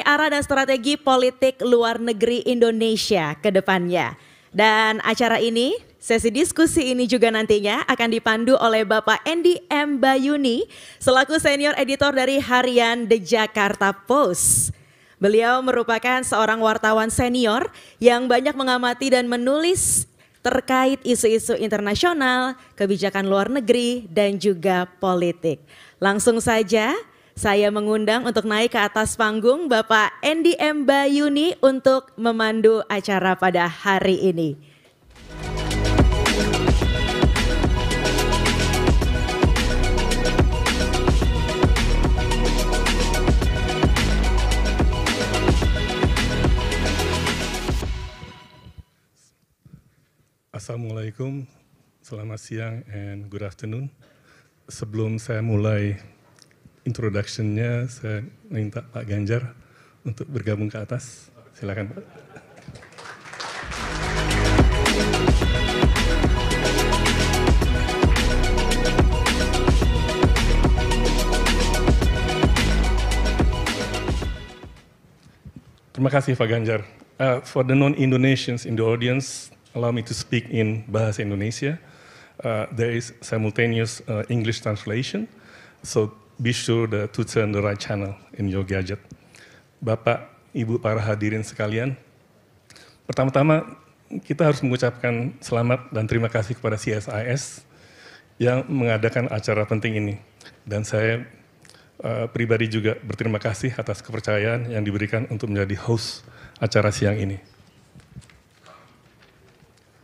mengenai arah dan strategi politik luar negeri Indonesia ke depannya. Dan acara ini, sesi diskusi ini juga nantinya akan dipandu oleh Bapak Andy M. Bayuni, selaku senior editor dari harian The Jakarta Post. Beliau merupakan seorang wartawan senior yang banyak mengamati dan menulis terkait isu-isu internasional, kebijakan luar negeri, dan juga politik. Langsung saja, saya mengundang untuk naik ke atas panggung Bapak Andy M. Bayuni untuk memandu acara pada hari ini. Assalamualaikum, selamat siang and good afternoon. Sebelum saya mulai introduction-nya saya minta Pak Ganjar untuk bergabung ke atas. Silakan Pak. Terima kasih Pak Ganjar. Uh, for the non-Indonesians in the audience, allow me to speak in Bahasa Indonesia. Uh, there is simultaneous uh, English translation. So be sure the, to turn the right channel in your gadget. Bapak, Ibu, para hadirin sekalian, pertama-tama kita harus mengucapkan selamat dan terima kasih kepada CSIS yang mengadakan acara penting ini. Dan saya uh, pribadi juga berterima kasih atas kepercayaan yang diberikan untuk menjadi host acara siang ini.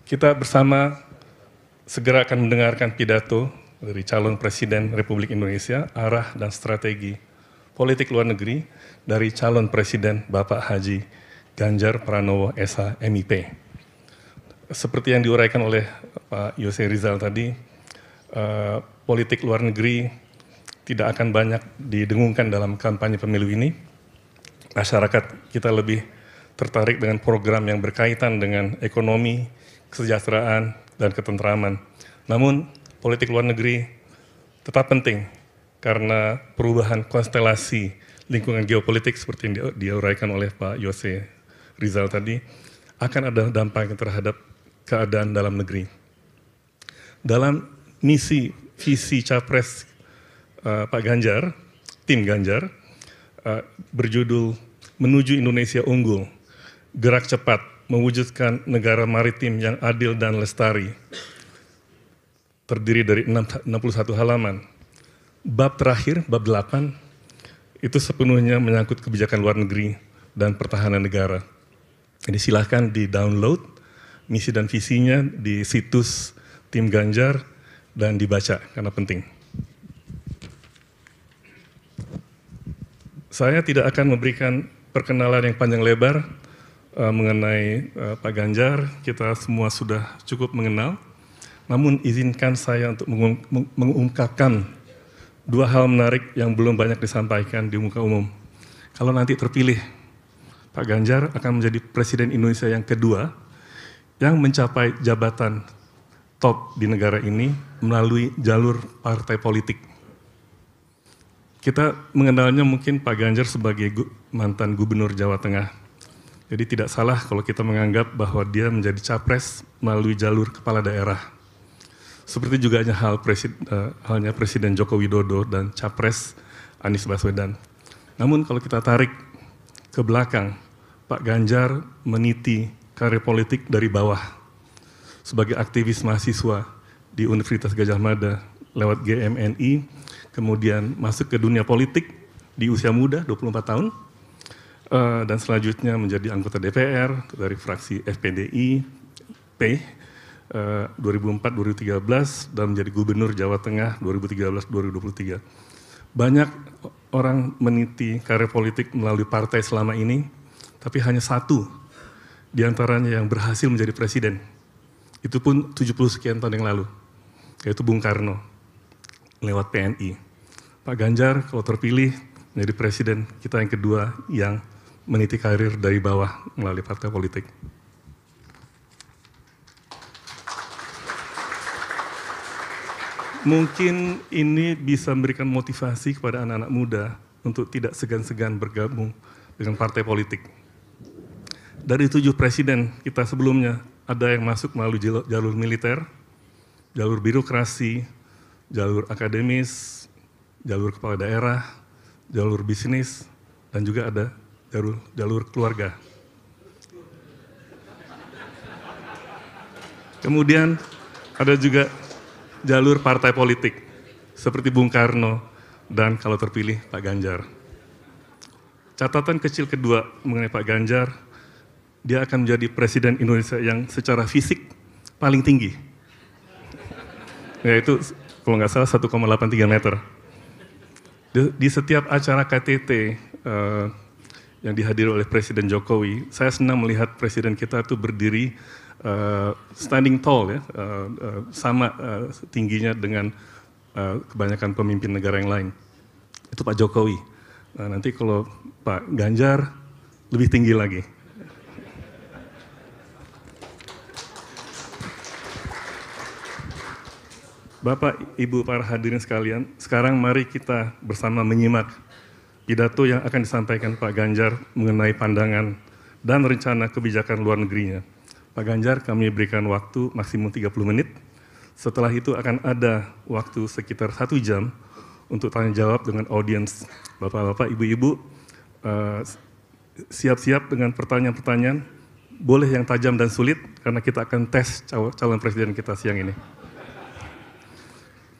Kita bersama segera akan mendengarkan pidato dari calon Presiden Republik Indonesia, arah dan strategi politik luar negeri dari calon Presiden Bapak Haji Ganjar Pranowo Esa MIP. Seperti yang diuraikan oleh Pak Yose Rizal tadi, eh, politik luar negeri tidak akan banyak didengungkan dalam kampanye pemilu ini. Masyarakat kita lebih tertarik dengan program yang berkaitan dengan ekonomi, kesejahteraan, dan ketentraman. Namun politik luar negeri tetap penting karena perubahan konstelasi lingkungan geopolitik seperti yang diuraikan oleh Pak Yose Rizal tadi akan ada dampaknya terhadap keadaan dalam negeri. Dalam misi visi capres uh, Pak Ganjar, tim Ganjar uh, berjudul menuju Indonesia unggul, gerak cepat mewujudkan negara maritim yang adil dan lestari terdiri dari 61 halaman. Bab terakhir, bab 8, itu sepenuhnya menyangkut kebijakan luar negeri dan pertahanan negara. Jadi silahkan di-download misi dan visinya di situs tim Ganjar dan dibaca karena penting. Saya tidak akan memberikan perkenalan yang panjang lebar uh, mengenai uh, Pak Ganjar. Kita semua sudah cukup mengenal namun izinkan saya untuk mengungkapkan dua hal menarik yang belum banyak disampaikan di muka umum. Kalau nanti terpilih, Pak Ganjar akan menjadi Presiden Indonesia yang kedua yang mencapai jabatan top di negara ini melalui jalur partai politik. Kita mengenalnya mungkin Pak Ganjar sebagai mantan gubernur Jawa Tengah. Jadi tidak salah kalau kita menganggap bahwa dia menjadi capres melalui jalur kepala daerah. Seperti juga hal presiden, uh, halnya Presiden Joko Widodo dan Capres Anies Baswedan. Namun kalau kita tarik ke belakang, Pak Ganjar meniti karir politik dari bawah sebagai aktivis mahasiswa di Universitas Gajah Mada lewat GMNI, kemudian masuk ke dunia politik di usia muda 24 tahun, eh, dan selanjutnya menjadi anggota DPR dari fraksi FPDI P 2004-2013 eh, dan menjadi gubernur Jawa Tengah 2013-2023. Banyak orang meniti karir politik melalui partai selama ini, tapi hanya satu di antaranya yang berhasil menjadi presiden. Itu pun 70 sekian tahun yang lalu, yaitu Bung Karno lewat PNI. Pak Ganjar kalau terpilih menjadi presiden kita yang kedua yang meniti karir dari bawah melalui partai politik. Mungkin ini bisa memberikan motivasi kepada anak-anak muda untuk tidak segan-segan bergabung dengan partai politik. Dari tujuh presiden kita sebelumnya, ada yang masuk melalui jalur militer, jalur birokrasi, jalur akademis, jalur kepala daerah, jalur bisnis, dan juga ada jalur, jalur keluarga. Kemudian ada juga jalur partai politik seperti Bung Karno dan kalau terpilih Pak Ganjar. Catatan kecil kedua mengenai Pak Ganjar, dia akan menjadi presiden Indonesia yang secara fisik paling tinggi. Yaitu kalau nggak salah 1,83 meter. Di, setiap acara KTT uh, eh, yang dihadiri oleh Presiden Jokowi, saya senang melihat presiden kita itu berdiri Eh, standing tall ya, uh, uh, sama uh, tingginya dengan uh, kebanyakan pemimpin negara yang lain. Itu Pak Jokowi. Nah, nanti kalau Pak Ganjar lebih tinggi lagi. Bapak, Ibu, para hadirin sekalian, sekarang mari kita bersama menyimak pidato yang akan disampaikan Pak Ganjar mengenai pandangan dan rencana kebijakan luar negerinya. Pak Ganjar kami berikan waktu maksimum 30 menit. Setelah itu akan ada waktu sekitar satu jam untuk tanya jawab dengan audiens bapak-bapak, ibu-ibu. Eh, siap-siap dengan pertanyaan-pertanyaan, boleh yang tajam dan sulit karena kita akan tes calon presiden kita siang ini.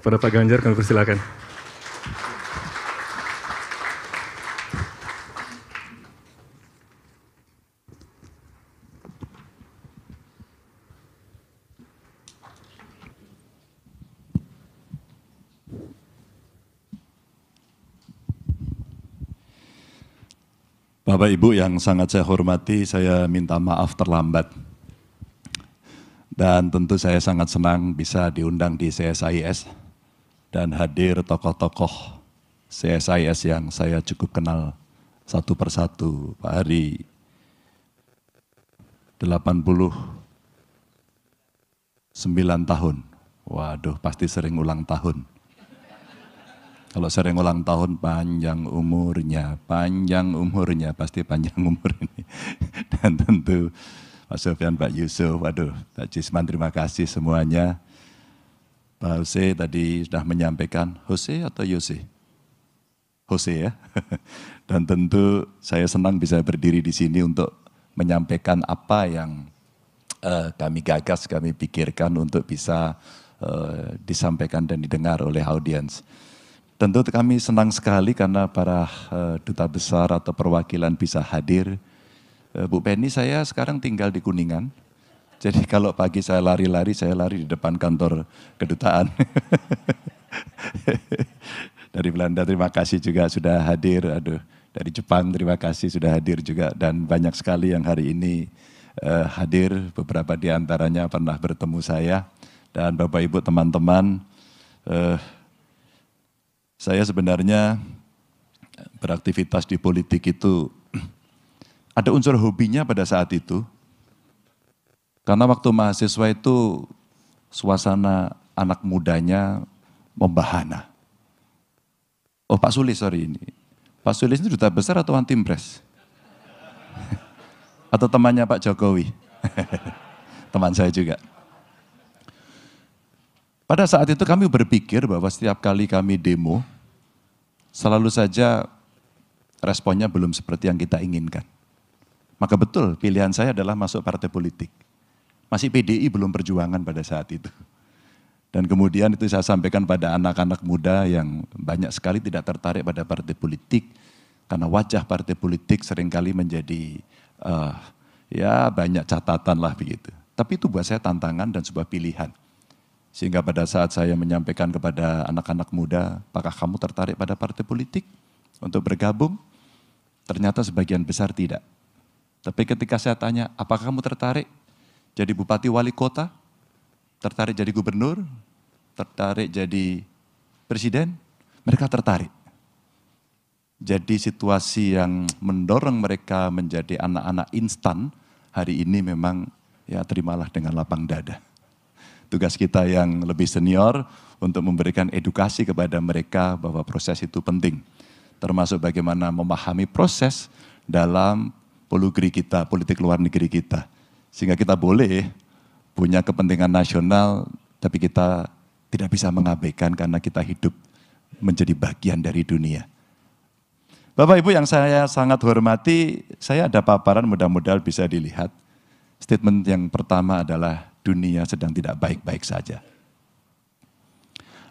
Kepada Pak Ganjar kami persilakan. Bapak Ibu yang sangat saya hormati, saya minta maaf terlambat. Dan tentu saya sangat senang bisa diundang di CSIS dan hadir tokoh-tokoh CSIS yang saya cukup kenal satu persatu. Pak Hari 89 tahun. Waduh, pasti sering ulang tahun. Kalau sering ulang tahun panjang umurnya, panjang umurnya, pasti panjang umur ini. Dan tentu Pak Sofian, Pak Yusuf, waduh, Pak Jisman terima kasih semuanya. Pak Jose tadi sudah menyampaikan, Jose atau Yose? Jose ya. Dan tentu saya senang bisa berdiri di sini untuk menyampaikan apa yang uh, kami gagas, kami pikirkan untuk bisa uh, disampaikan dan didengar oleh audiens. Tentu kami senang sekali karena para eh, duta besar atau perwakilan bisa hadir. Eh, Bu Penny, saya sekarang tinggal di Kuningan. Jadi kalau pagi saya lari-lari, saya lari di depan kantor kedutaan. dari Belanda terima kasih juga sudah hadir. Aduh, dari Jepang terima kasih sudah hadir juga dan banyak sekali yang hari ini eh, hadir. Beberapa di antaranya pernah bertemu saya dan Bapak Ibu teman-teman saya sebenarnya beraktivitas di politik itu ada unsur hobinya pada saat itu. Karena waktu mahasiswa itu suasana anak mudanya membahana. Oh Pak Sulis, sorry ini. Pak Sulis itu duta besar atau anti impres? atau temannya Pak Jokowi? Teman saya juga. Pada saat itu kami berpikir bahwa setiap kali kami demo, selalu saja responnya belum seperti yang kita inginkan. Maka betul pilihan saya adalah masuk partai politik. Masih PDI belum perjuangan pada saat itu. Dan kemudian itu saya sampaikan pada anak-anak muda yang banyak sekali tidak tertarik pada partai politik. Karena wajah partai politik seringkali menjadi uh, ya banyak catatan lah begitu. Tapi itu buat saya tantangan dan sebuah pilihan. Sehingga pada saat saya menyampaikan kepada anak-anak muda, apakah kamu tertarik pada partai politik untuk bergabung? Ternyata sebagian besar tidak. Tapi ketika saya tanya, apakah kamu tertarik jadi bupati wali kota? Tertarik jadi gubernur? Tertarik jadi presiden? Mereka tertarik. Jadi situasi yang mendorong mereka menjadi anak-anak instan hari ini memang ya terimalah dengan lapang dada tugas kita yang lebih senior untuk memberikan edukasi kepada mereka bahwa proses itu penting. Termasuk bagaimana memahami proses dalam polugri kita, politik luar negeri kita. Sehingga kita boleh punya kepentingan nasional, tapi kita tidak bisa mengabaikan karena kita hidup menjadi bagian dari dunia. Bapak Ibu yang saya sangat hormati, saya ada paparan mudah-mudahan bisa dilihat. Statement yang pertama adalah dunia sedang tidak baik-baik saja.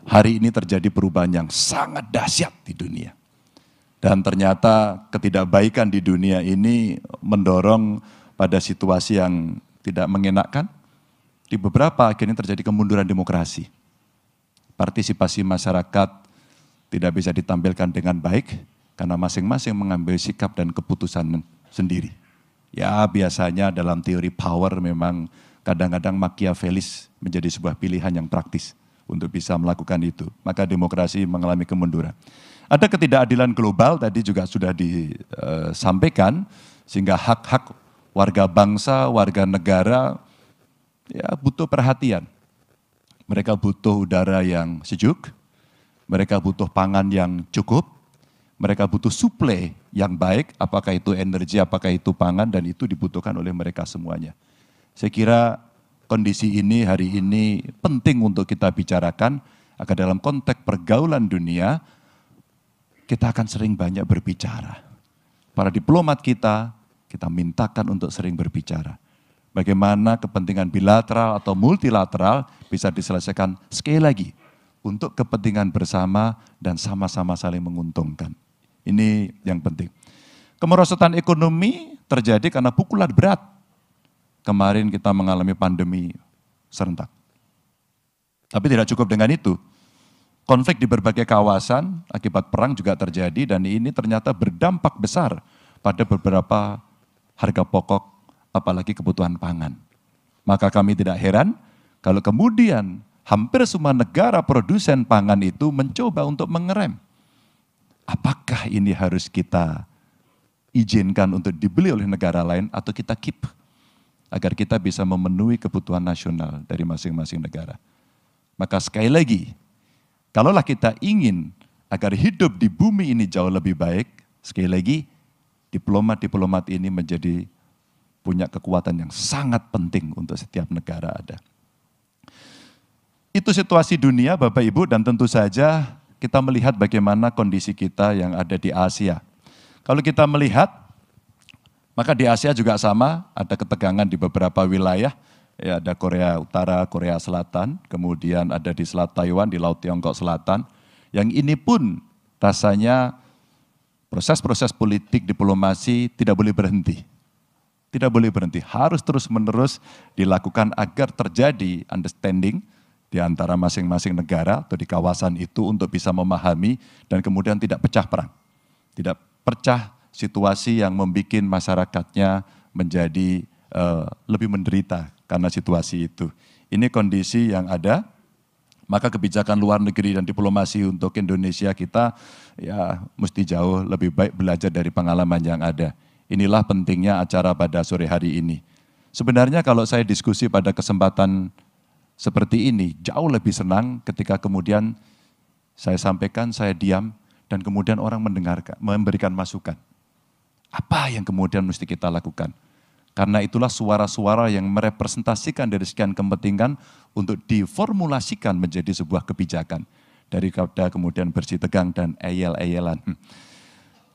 Hari ini terjadi perubahan yang sangat dahsyat di dunia. Dan ternyata ketidakbaikan di dunia ini mendorong pada situasi yang tidak mengenakkan. Di beberapa akhirnya terjadi kemunduran demokrasi. Partisipasi masyarakat tidak bisa ditampilkan dengan baik karena masing-masing mengambil sikap dan keputusan sendiri. Ya biasanya dalam teori power memang kadang-kadang makiavelis menjadi sebuah pilihan yang praktis untuk bisa melakukan itu. Maka demokrasi mengalami kemunduran. Ada ketidakadilan global tadi juga sudah disampaikan eh, sehingga hak-hak warga bangsa, warga negara ya butuh perhatian. Mereka butuh udara yang sejuk, mereka butuh pangan yang cukup, mereka butuh suplai yang baik, apakah itu energi, apakah itu pangan dan itu dibutuhkan oleh mereka semuanya. Saya kira kondisi ini hari ini penting untuk kita bicarakan agar dalam konteks pergaulan dunia kita akan sering banyak berbicara. Para diplomat kita, kita mintakan untuk sering berbicara. Bagaimana kepentingan bilateral atau multilateral bisa diselesaikan sekali lagi untuk kepentingan bersama dan sama-sama saling menguntungkan. Ini yang penting. Kemerosotan ekonomi terjadi karena pukulan berat kemarin kita mengalami pandemi serentak. Tapi tidak cukup dengan itu. Konflik di berbagai kawasan akibat perang juga terjadi dan ini ternyata berdampak besar pada beberapa harga pokok apalagi kebutuhan pangan. Maka kami tidak heran kalau kemudian hampir semua negara produsen pangan itu mencoba untuk mengerem. Apakah ini harus kita izinkan untuk dibeli oleh negara lain atau kita keep? agar kita bisa memenuhi kebutuhan nasional dari masing-masing negara. Maka sekali lagi, kalaulah kita ingin agar hidup di bumi ini jauh lebih baik, sekali lagi diplomat-diplomat ini menjadi punya kekuatan yang sangat penting untuk setiap negara ada. Itu situasi dunia Bapak Ibu dan tentu saja kita melihat bagaimana kondisi kita yang ada di Asia. Kalau kita melihat maka di Asia juga sama, ada ketegangan di beberapa wilayah. Ya, ada Korea Utara, Korea Selatan, kemudian ada di Selat Taiwan, di Laut Tiongkok Selatan. Yang ini pun rasanya proses-proses politik diplomasi tidak boleh berhenti. Tidak boleh berhenti, harus terus-menerus dilakukan agar terjadi understanding di antara masing-masing negara atau di kawasan itu untuk bisa memahami dan kemudian tidak pecah perang. Tidak pecah situasi yang membuat masyarakatnya menjadi uh, lebih menderita karena situasi itu. Ini kondisi yang ada, maka kebijakan luar negeri dan diplomasi untuk Indonesia kita ya mesti jauh lebih baik belajar dari pengalaman yang ada. Inilah pentingnya acara pada sore hari ini. Sebenarnya kalau saya diskusi pada kesempatan seperti ini, jauh lebih senang ketika kemudian saya sampaikan, saya diam, dan kemudian orang mendengarkan, memberikan masukan. Apa yang kemudian mesti kita lakukan? Karena itulah suara-suara yang merepresentasikan dari sekian kepentingan untuk diformulasikan menjadi sebuah kebijakan. Dari kapda kemudian bersih tegang dan eyel-eyelan. Hmm.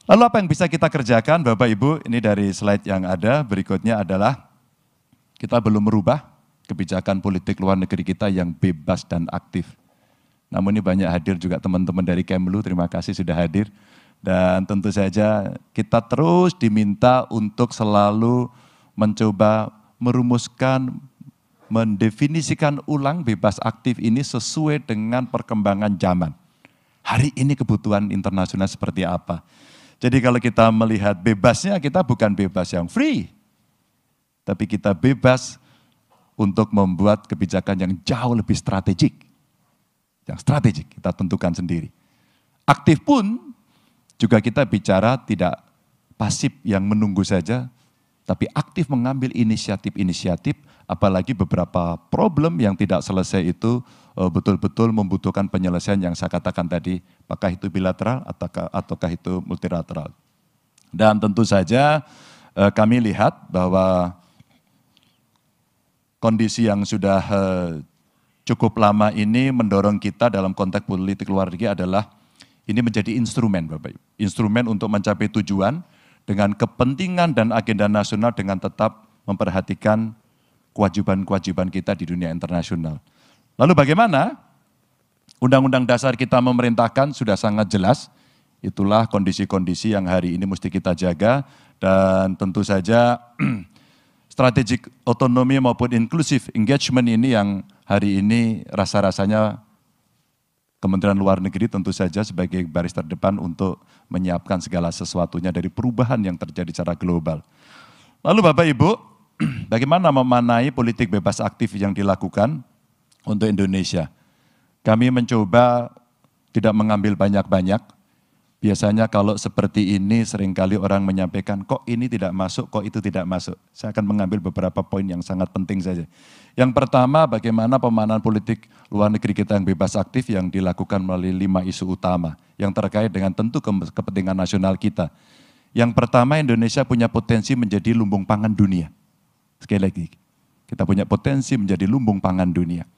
Lalu apa yang bisa kita kerjakan Bapak Ibu? Ini dari slide yang ada, berikutnya adalah kita belum merubah kebijakan politik luar negeri kita yang bebas dan aktif. Namun ini banyak hadir juga teman-teman dari Kemlu, terima kasih sudah hadir. Dan tentu saja kita terus diminta untuk selalu mencoba merumuskan, mendefinisikan ulang bebas aktif ini sesuai dengan perkembangan zaman. Hari ini kebutuhan internasional seperti apa? Jadi kalau kita melihat bebasnya, kita bukan bebas yang free. Tapi kita bebas untuk membuat kebijakan yang jauh lebih strategik. Yang strategik kita tentukan sendiri. Aktif pun juga kita bicara tidak pasif yang menunggu saja, tapi aktif mengambil inisiatif-inisiatif, apalagi beberapa problem yang tidak selesai itu eh, betul-betul membutuhkan penyelesaian yang saya katakan tadi, apakah itu bilateral ataukah, ataukah itu multilateral. Dan tentu saja eh, kami lihat bahwa kondisi yang sudah eh, cukup lama ini mendorong kita dalam konteks politik luar negeri adalah ini menjadi instrumen Bapak Ibu. Instrumen untuk mencapai tujuan dengan kepentingan dan agenda nasional dengan tetap memperhatikan kewajiban-kewajiban kita di dunia internasional. Lalu bagaimana? Undang-undang dasar kita memerintahkan sudah sangat jelas. Itulah kondisi-kondisi yang hari ini mesti kita jaga dan tentu saja strategic otonomi maupun inklusif engagement ini yang hari ini rasa-rasanya Kementerian Luar Negeri tentu saja sebagai baris terdepan untuk menyiapkan segala sesuatunya dari perubahan yang terjadi secara global. Lalu Bapak Ibu, bagaimana memanai politik bebas aktif yang dilakukan untuk Indonesia? Kami mencoba tidak mengambil banyak-banyak, Biasanya kalau seperti ini seringkali orang menyampaikan kok ini tidak masuk, kok itu tidak masuk. Saya akan mengambil beberapa poin yang sangat penting saja. Yang pertama bagaimana pemanahan politik luar negeri kita yang bebas aktif yang dilakukan melalui lima isu utama yang terkait dengan tentu kepentingan nasional kita. Yang pertama Indonesia punya potensi menjadi lumbung pangan dunia. Sekali lagi, kita punya potensi menjadi lumbung pangan dunia.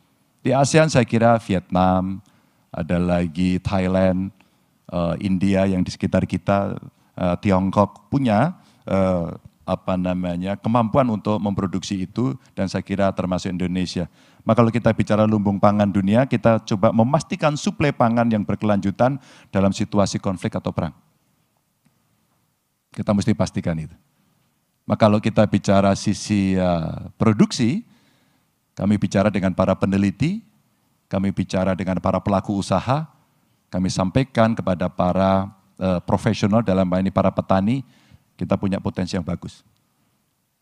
Di ASEAN saya kira Vietnam, ada lagi Thailand, uh, India yang di sekitar kita, uh, Tiongkok punya uh, apa namanya kemampuan untuk memproduksi itu dan saya kira termasuk Indonesia. Maka kalau kita bicara lumbung pangan dunia, kita coba memastikan suplai pangan yang berkelanjutan dalam situasi konflik atau perang. Kita mesti pastikan itu. Maka kalau kita bicara sisi uh, produksi, kami bicara dengan para peneliti, kami bicara dengan para pelaku usaha, kami sampaikan kepada para uh, profesional dalam hal ini para petani, kita punya potensi yang bagus.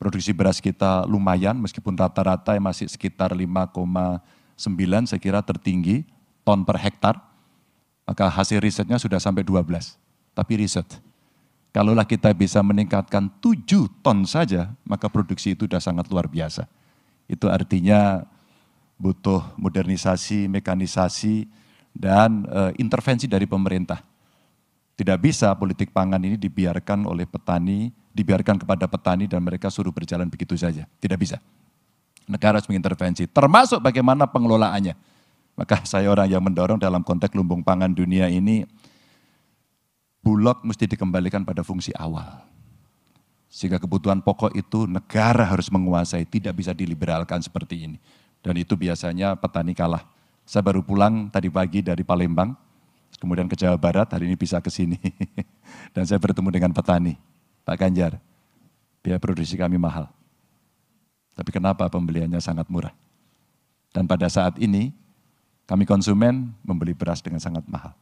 Produksi beras kita lumayan, meskipun rata-rata masih sekitar 5,9 saya kira tertinggi ton per hektar. Maka hasil risetnya sudah sampai 12. Tapi riset, kalaulah kita bisa meningkatkan 7 ton saja, maka produksi itu sudah sangat luar biasa. Itu artinya butuh modernisasi, mekanisasi, dan e, intervensi dari pemerintah. Tidak bisa politik pangan ini dibiarkan oleh petani, dibiarkan kepada petani dan mereka suruh berjalan begitu saja. Tidak bisa. Negara harus mengintervensi, termasuk bagaimana pengelolaannya. Maka saya orang yang mendorong dalam konteks lumbung pangan dunia ini, bulog mesti dikembalikan pada fungsi awal. Sehingga kebutuhan pokok itu negara harus menguasai, tidak bisa diliberalkan seperti ini. Dan itu biasanya petani kalah saya baru pulang tadi pagi dari Palembang, kemudian ke Jawa Barat, hari ini bisa ke sini. Dan saya bertemu dengan petani, Pak Ganjar. Biaya produksi kami mahal. Tapi kenapa pembeliannya sangat murah? Dan pada saat ini, kami konsumen membeli beras dengan sangat mahal.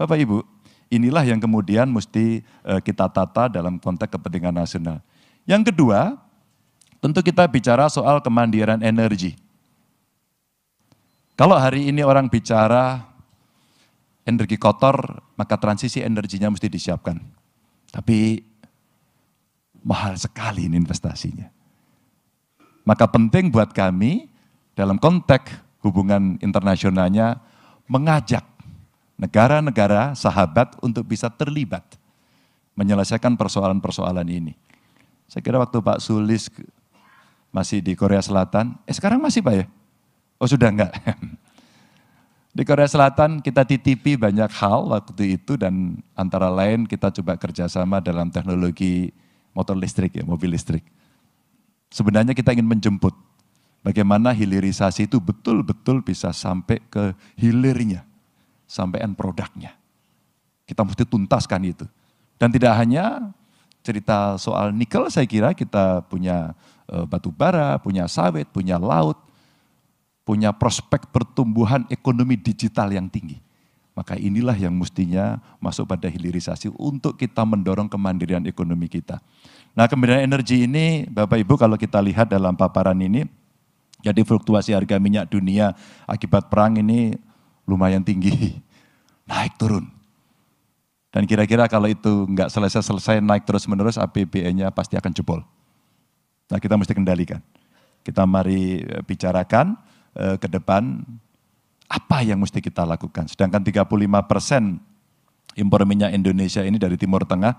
Bapak Ibu, inilah yang kemudian mesti eh, kita tata dalam konteks kepentingan nasional. Yang kedua, tentu kita bicara soal kemandirian energi. Kalau hari ini orang bicara energi kotor, maka transisi energinya mesti disiapkan. Tapi mahal sekali ini investasinya. Maka penting buat kami dalam konteks hubungan internasionalnya mengajak negara-negara sahabat untuk bisa terlibat menyelesaikan persoalan-persoalan ini. Saya kira waktu Pak Sulis masih di Korea Selatan, eh sekarang masih Pak ya? Oh sudah enggak. Di Korea Selatan kita titipi banyak hal waktu itu dan antara lain kita coba kerjasama dalam teknologi motor listrik ya, mobil listrik. Sebenarnya kita ingin menjemput bagaimana hilirisasi itu betul-betul bisa sampai ke hilirnya, sampai end produknya. Kita mesti tuntaskan itu. Dan tidak hanya cerita soal nikel, saya kira kita punya eh, batu bara, punya sawit, punya laut, punya prospek pertumbuhan ekonomi digital yang tinggi. Maka inilah yang mestinya masuk pada hilirisasi untuk kita mendorong kemandirian ekonomi kita. Nah kemandirian energi ini Bapak Ibu kalau kita lihat dalam paparan ini, jadi fluktuasi harga minyak dunia akibat perang ini lumayan tinggi, naik turun. Dan kira-kira kalau itu nggak selesai-selesai naik terus-menerus APBN-nya pasti akan jebol. Nah kita mesti kendalikan. Kita mari bicarakan, Eh, ke depan, apa yang mesti kita lakukan? Sedangkan 35 persen impor minyak Indonesia ini dari Timur Tengah,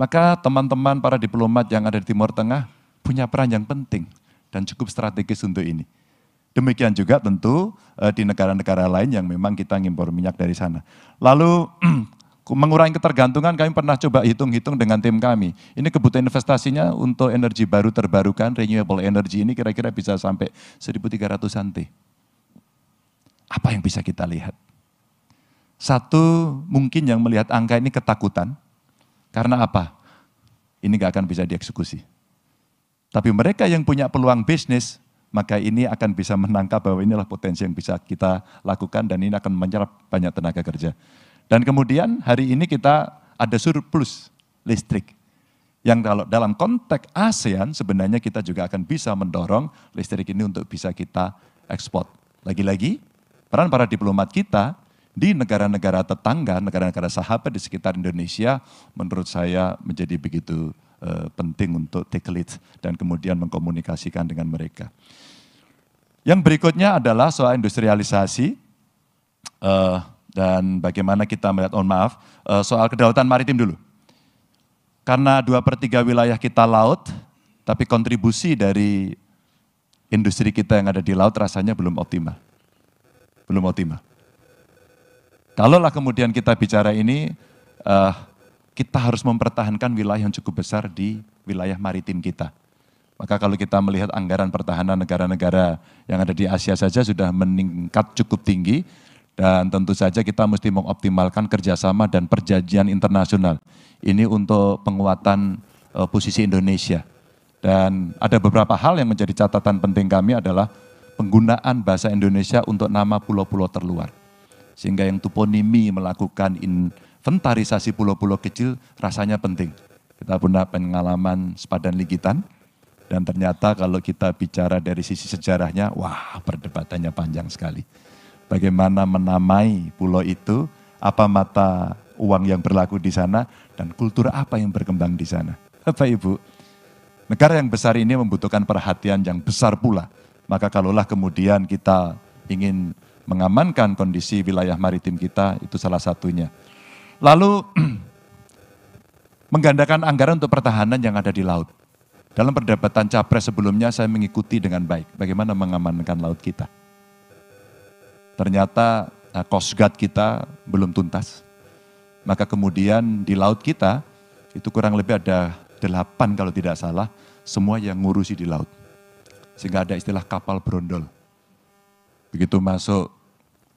maka teman-teman para diplomat yang ada di Timur Tengah punya peran yang penting dan cukup strategis untuk ini. Demikian juga tentu eh, di negara-negara lain yang memang kita ngimpor minyak dari sana. Lalu mengurangi ketergantungan kami pernah coba hitung-hitung dengan tim kami. Ini kebutuhan investasinya untuk energi baru terbarukan, renewable energy ini kira-kira bisa sampai 1.300-an Apa yang bisa kita lihat? Satu, mungkin yang melihat angka ini ketakutan. Karena apa? Ini gak akan bisa dieksekusi. Tapi mereka yang punya peluang bisnis, maka ini akan bisa menangkap bahwa inilah potensi yang bisa kita lakukan dan ini akan menyerap banyak tenaga kerja. Dan kemudian hari ini kita ada surplus listrik. Yang kalau dalam konteks ASEAN sebenarnya kita juga akan bisa mendorong listrik ini untuk bisa kita ekspor. Lagi-lagi peran para diplomat kita di negara-negara tetangga, negara-negara sahabat di sekitar Indonesia menurut saya menjadi begitu uh, penting untuk take lead dan kemudian mengkomunikasikan dengan mereka. Yang berikutnya adalah soal industrialisasi. Uh, dan bagaimana kita melihat, oh maaf, eh, soal kedaulatan maritim dulu. Karena dua per tiga wilayah kita laut, tapi kontribusi dari industri kita yang ada di laut rasanya belum optimal. Belum optimal. Kalaulah kemudian kita bicara ini, uh, kita harus mempertahankan wilayah yang cukup besar di wilayah maritim kita. Maka kalau kita melihat anggaran pertahanan negara-negara yang ada di Asia saja sudah meningkat cukup tinggi, dan tentu saja kita mesti mengoptimalkan kerjasama dan perjanjian internasional. Ini untuk penguatan uh, posisi Indonesia. Dan ada beberapa hal yang menjadi catatan penting kami adalah penggunaan bahasa Indonesia untuk nama pulau-pulau terluar. Sehingga yang toponimi melakukan inventarisasi pulau-pulau kecil rasanya penting. Kita punya pengalaman sepadan ligitan, dan ternyata kalau kita bicara dari sisi sejarahnya, wah perdebatannya panjang sekali bagaimana menamai pulau itu, apa mata uang yang berlaku di sana, dan kultur apa yang berkembang di sana. Bapak Ibu, negara yang besar ini membutuhkan perhatian yang besar pula. Maka kalaulah kemudian kita ingin mengamankan kondisi wilayah maritim kita, itu salah satunya. Lalu menggandakan anggaran untuk pertahanan yang ada di laut. Dalam perdebatan capres sebelumnya saya mengikuti dengan baik bagaimana mengamankan laut kita ternyata eh, Coast Guard kita belum tuntas. Maka kemudian di laut kita itu kurang lebih ada delapan kalau tidak salah semua yang ngurusi di laut. Sehingga ada istilah kapal berondol. Begitu masuk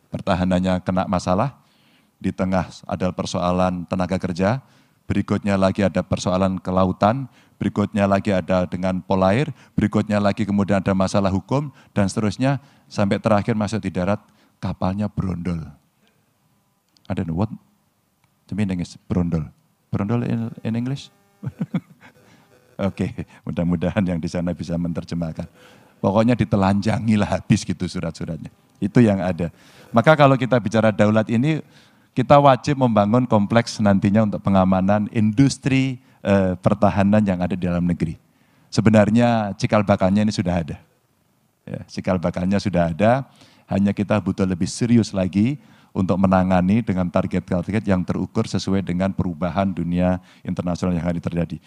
pertahanannya kena masalah, di tengah ada persoalan tenaga kerja, berikutnya lagi ada persoalan kelautan, berikutnya lagi ada dengan polair, berikutnya lagi kemudian ada masalah hukum, dan seterusnya sampai terakhir masuk di darat, kapalnya berondol. ada don't know what the meaning is berondol. Berondol in, in English? Oke, okay, mudah-mudahan yang di sana bisa menerjemahkan. Pokoknya ditelanjangilah habis gitu surat-suratnya. Itu yang ada. Maka kalau kita bicara daulat ini, kita wajib membangun kompleks nantinya untuk pengamanan industri eh, pertahanan yang ada di dalam negeri. Sebenarnya cikal bakalnya ini sudah ada. Ya, cikal bakalnya sudah ada hanya kita butuh lebih serius lagi untuk menangani dengan target-target yang terukur sesuai dengan perubahan dunia internasional yang hari terjadi.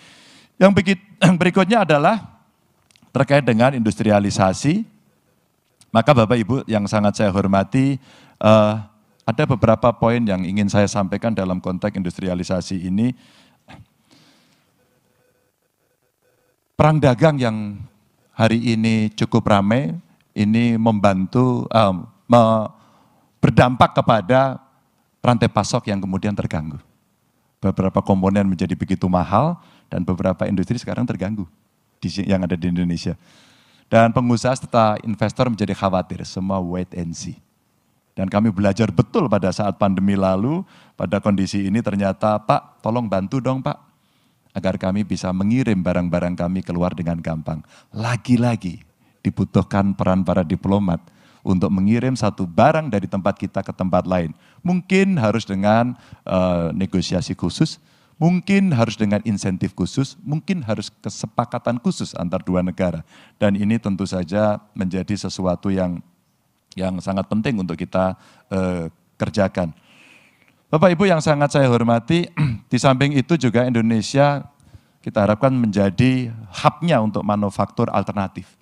Yang berikutnya adalah terkait dengan industrialisasi. Maka Bapak Ibu yang sangat saya hormati, eh, ada beberapa poin yang ingin saya sampaikan dalam konteks industrialisasi ini. Perang dagang yang hari ini cukup ramai, ini membantu um, berdampak kepada rantai pasok yang kemudian terganggu. Beberapa komponen menjadi begitu mahal dan beberapa industri sekarang terganggu di, yang ada di Indonesia. Dan pengusaha serta investor menjadi khawatir, semua wait and see. Dan kami belajar betul pada saat pandemi lalu, pada kondisi ini ternyata, Pak, tolong bantu dong Pak, agar kami bisa mengirim barang-barang kami keluar dengan gampang. Lagi-lagi, dibutuhkan peran para diplomat untuk mengirim satu barang dari tempat kita ke tempat lain. Mungkin harus dengan uh, negosiasi khusus, mungkin harus dengan insentif khusus, mungkin harus kesepakatan khusus antar dua negara. Dan ini tentu saja menjadi sesuatu yang yang sangat penting untuk kita uh, kerjakan. Bapak Ibu yang sangat saya hormati, di samping itu juga Indonesia kita harapkan menjadi hubnya untuk manufaktur alternatif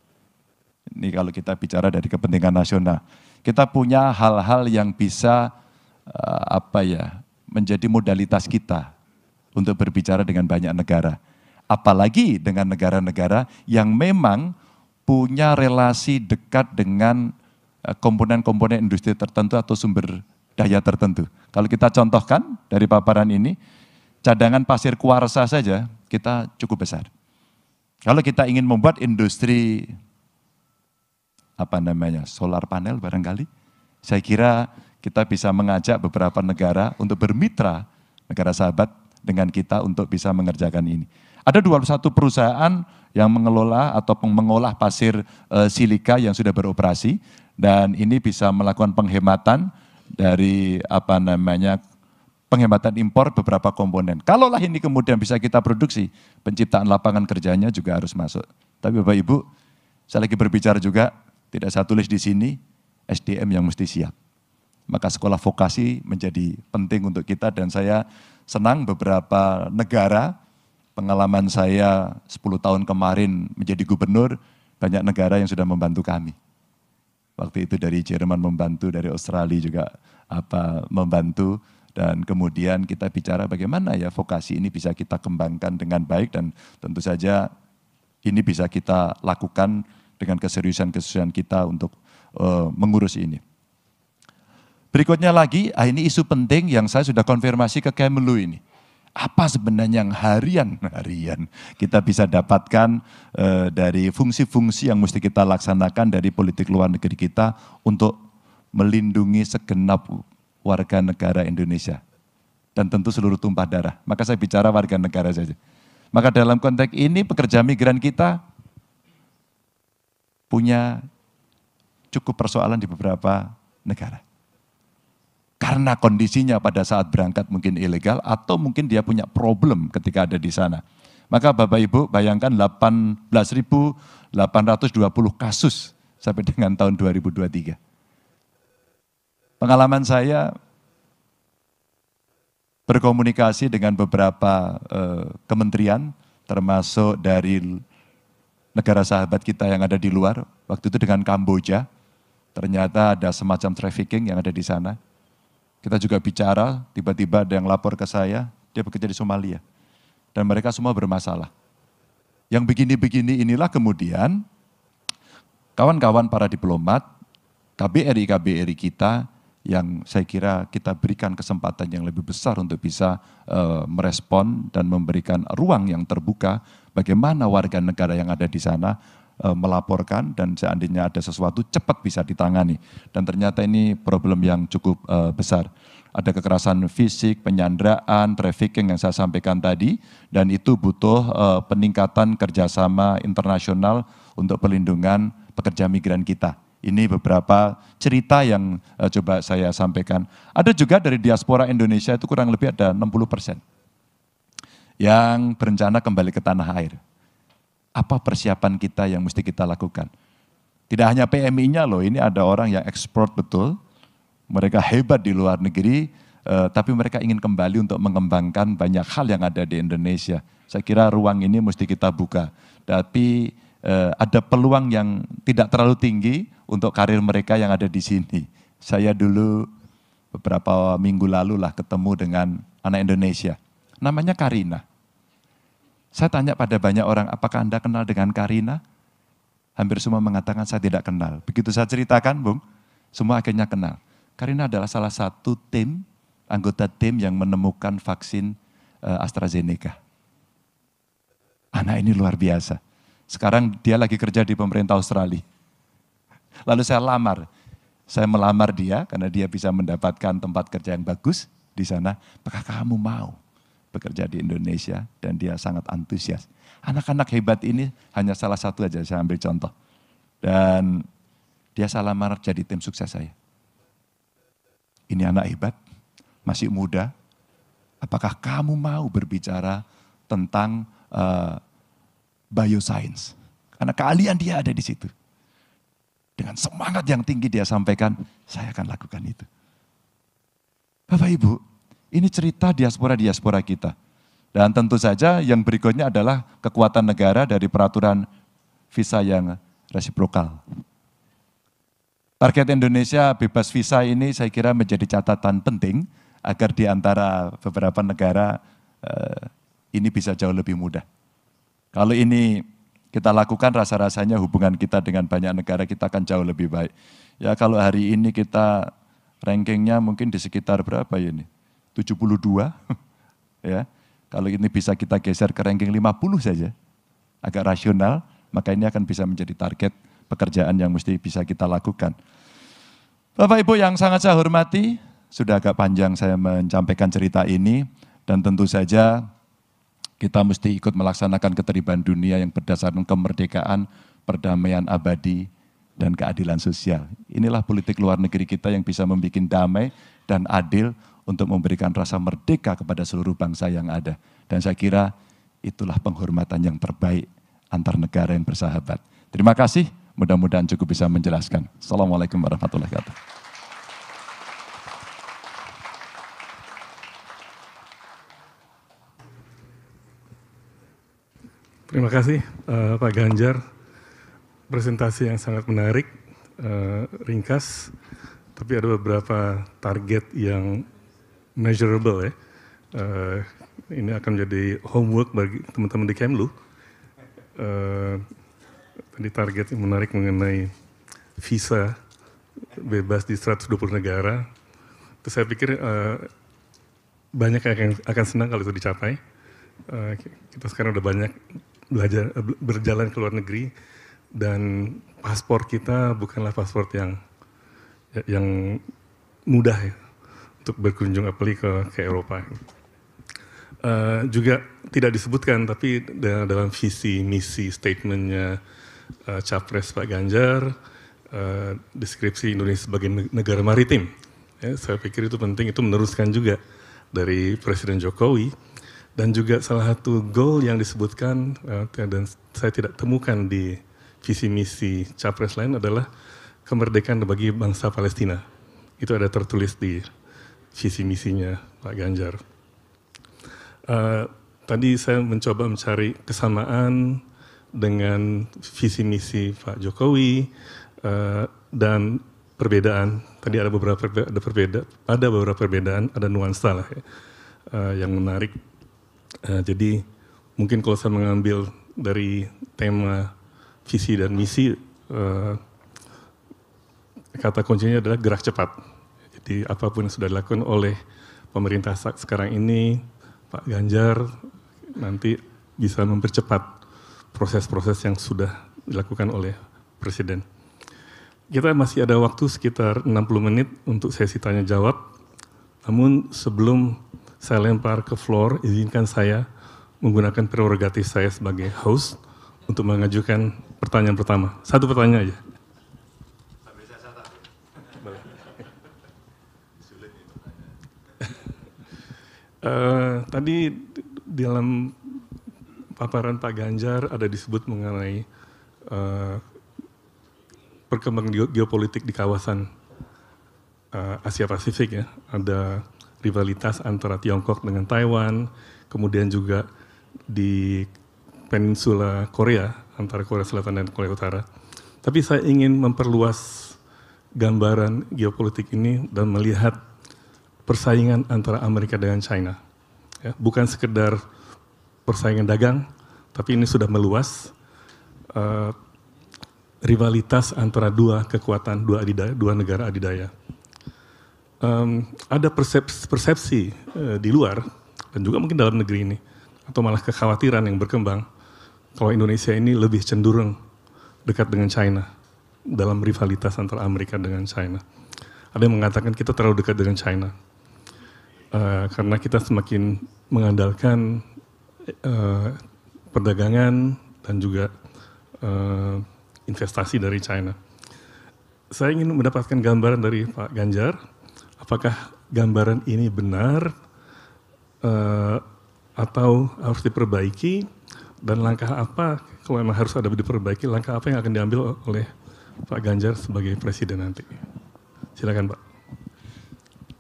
ini kalau kita bicara dari kepentingan nasional. Kita punya hal-hal yang bisa uh, apa ya menjadi modalitas kita untuk berbicara dengan banyak negara. Apalagi dengan negara-negara yang memang punya relasi dekat dengan eh, komponen-komponen industri tertentu atau sumber daya tertentu. Kalau kita contohkan dari paparan ini, cadangan pasir kuarsa saja kita cukup besar. Kalau kita ingin membuat industri apa namanya solar panel barangkali. Saya kira kita bisa mengajak beberapa negara untuk bermitra, negara sahabat dengan kita untuk bisa mengerjakan ini. Ada 21 perusahaan yang mengelola atau mengolah pasir e, silika yang sudah beroperasi dan ini bisa melakukan penghematan dari apa namanya penghematan impor beberapa komponen. Kalaulah ini kemudian bisa kita produksi, penciptaan lapangan kerjanya juga harus masuk. Tapi Bapak Ibu, saya lagi berbicara juga tidak saya tulis di sini, SDM yang mesti siap. Maka sekolah vokasi menjadi penting untuk kita dan saya senang beberapa negara, pengalaman saya 10 tahun kemarin menjadi gubernur, banyak negara yang sudah membantu kami. Waktu itu dari Jerman membantu, dari Australia juga apa membantu dan kemudian kita bicara bagaimana ya vokasi ini bisa kita kembangkan dengan baik dan tentu saja ini bisa kita lakukan dengan keseriusan-keseriusan kita untuk uh, mengurus ini. Berikutnya lagi, ah, ini isu penting yang saya sudah konfirmasi ke Kemlu ini. Apa sebenarnya yang harian harian kita bisa dapatkan e, dari fungsi-fungsi yang mesti kita laksanakan dari politik luar negeri kita untuk melindungi segenap warga negara Indonesia dan tentu seluruh tumpah darah. Maka saya bicara warga negara saja. Maka dalam konteks ini pekerja migran kita punya cukup persoalan di beberapa negara. Karena kondisinya pada saat berangkat mungkin ilegal atau mungkin dia punya problem ketika ada di sana. Maka Bapak Ibu bayangkan 18.820 kasus sampai dengan tahun 2023. Pengalaman saya berkomunikasi dengan beberapa eh, kementerian termasuk dari negara sahabat kita yang ada di luar, waktu itu dengan Kamboja, ternyata ada semacam trafficking yang ada di sana. Kita juga bicara, tiba-tiba ada yang lapor ke saya, dia bekerja di Somalia. Dan mereka semua bermasalah. Yang begini-begini inilah kemudian kawan-kawan para diplomat, KBRI-KBRI kita yang saya kira kita berikan kesempatan yang lebih besar untuk bisa uh, merespon dan memberikan ruang yang terbuka bagaimana warga negara yang ada di sana uh, melaporkan dan seandainya ada sesuatu cepat bisa ditangani dan ternyata ini problem yang cukup uh, besar ada kekerasan fisik, penyanderaan, trafficking yang saya sampaikan tadi, dan itu butuh uh, peningkatan kerjasama internasional untuk perlindungan pekerja migran kita. Ini beberapa cerita yang uh, coba saya sampaikan. Ada juga dari diaspora Indonesia itu kurang lebih ada 60 persen yang berencana kembali ke tanah air. Apa persiapan kita yang mesti kita lakukan? Tidak hanya PMI-nya loh, ini ada orang yang ekspor betul, mereka hebat di luar negeri, uh, tapi mereka ingin kembali untuk mengembangkan banyak hal yang ada di Indonesia. Saya kira ruang ini mesti kita buka, tapi uh, ada peluang yang tidak terlalu tinggi, untuk karir mereka yang ada di sini. Saya dulu beberapa minggu lalu lah ketemu dengan anak Indonesia. Namanya Karina. Saya tanya pada banyak orang, apakah Anda kenal dengan Karina? Hampir semua mengatakan saya tidak kenal. Begitu saya ceritakan, Bung, semua akhirnya kenal. Karina adalah salah satu tim, anggota tim yang menemukan vaksin eh, AstraZeneca. Anak ini luar biasa. Sekarang dia lagi kerja di pemerintah Australia. Lalu saya lamar. Saya melamar dia karena dia bisa mendapatkan tempat kerja yang bagus di sana. Apakah kamu mau bekerja di Indonesia? Dan dia sangat antusias. Anak-anak hebat ini hanya salah satu aja saya ambil contoh. Dan dia saya lamar jadi tim sukses saya. Ini anak hebat, masih muda. Apakah kamu mau berbicara tentang uh, bioscience? Karena keahlian dia ada di situ. Dengan semangat yang tinggi dia sampaikan, saya akan lakukan itu. Bapak Ibu, ini cerita diaspora-diaspora kita. Dan tentu saja yang berikutnya adalah kekuatan negara dari peraturan visa yang resiprokal. Target Indonesia bebas visa ini saya kira menjadi catatan penting agar di antara beberapa negara eh, ini bisa jauh lebih mudah. Kalau ini kita lakukan rasa-rasanya hubungan kita dengan banyak negara kita akan jauh lebih baik. Ya kalau hari ini kita rankingnya mungkin di sekitar berapa ya ini? 72 ya. Kalau ini bisa kita geser ke ranking 50 saja, agak rasional, maka ini akan bisa menjadi target pekerjaan yang mesti bisa kita lakukan. Bapak Ibu yang sangat saya hormati, sudah agak panjang saya mencampaikan cerita ini, dan tentu saja kita mesti ikut melaksanakan keteriban dunia yang berdasarkan kemerdekaan, perdamaian abadi, dan keadilan sosial. Inilah politik luar negeri kita yang bisa membuat damai dan adil untuk memberikan rasa merdeka kepada seluruh bangsa yang ada. Dan saya kira itulah penghormatan yang terbaik antar negara yang bersahabat. Terima kasih, mudah-mudahan cukup bisa menjelaskan. Assalamualaikum warahmatullahi wabarakatuh. Terima kasih uh, Pak Ganjar. Presentasi yang sangat menarik, uh, ringkas, tapi ada beberapa target yang measurable ya. Uh, ini akan menjadi homework bagi teman-teman di Kemlu. Uh, tadi target yang menarik mengenai visa bebas di 120 negara. Terus saya pikir uh, banyak yang akan, senang kalau itu dicapai. Uh, kita sekarang udah banyak belajar eh, berjalan ke luar negeri dan paspor kita bukanlah paspor yang ya, yang mudah ya untuk berkunjung apalagi ke ke Eropa. Uh, juga tidak disebutkan tapi dalam visi misi statementnya uh, capres Pak Ganjar uh, deskripsi Indonesia sebagai negara maritim ya, saya pikir itu penting itu meneruskan juga dari Presiden Jokowi dan juga salah satu goal yang disebutkan eh, dan saya tidak temukan di visi misi capres lain adalah kemerdekaan bagi bangsa Palestina. Itu ada tertulis di visi misinya Pak Ganjar. Uh, tadi saya mencoba mencari kesamaan dengan visi misi Pak Jokowi uh, dan perbedaan. Tadi ada beberapa ada perbeda, ada beberapa perbedaan, ada nuansa lah ya, uh, yang menarik Uh, jadi mungkin kalau saya mengambil dari tema visi dan misi, uh, kata kuncinya adalah gerak cepat. Jadi apapun yang sudah dilakukan oleh pemerintah sekarang ini, Pak Ganjar nanti bisa mempercepat proses-proses yang sudah dilakukan oleh Presiden. Kita masih ada waktu sekitar 60 menit untuk sesi tanya jawab. Namun sebelum saya lempar ke floor, izinkan saya menggunakan prerogatif saya sebagai host untuk mengajukan pertanyaan pertama. Satu pertanyaan aja. Uh, tadi dalam paparan Pak Ganjar ada disebut mengenai uh, perkembangan geopolitik di kawasan uh, Asia Pasifik ya. Ada rivalitas antara Tiongkok dengan Taiwan, kemudian juga di peninsula Korea antara Korea Selatan dan Korea Utara. Tapi saya ingin memperluas gambaran geopolitik ini dan melihat persaingan antara Amerika dengan China. Ya, bukan sekedar persaingan dagang, tapi ini sudah meluas. Uh, rivalitas antara dua kekuatan, dua adidaya, dua negara adidaya um, ada persepsi, persepsi uh, di luar dan juga mungkin dalam negeri ini atau malah kekhawatiran yang berkembang kalau Indonesia ini lebih cenderung dekat dengan China dalam rivalitas antara Amerika dengan China. Ada yang mengatakan kita terlalu dekat dengan China uh, karena kita semakin mengandalkan uh, perdagangan dan juga uh, investasi dari China. Saya ingin mendapatkan gambaran dari Pak Ganjar apakah gambaran ini benar uh, atau harus diperbaiki dan langkah apa kalau memang harus ada diperbaiki langkah apa yang akan diambil oleh Pak Ganjar sebagai presiden nanti silakan Pak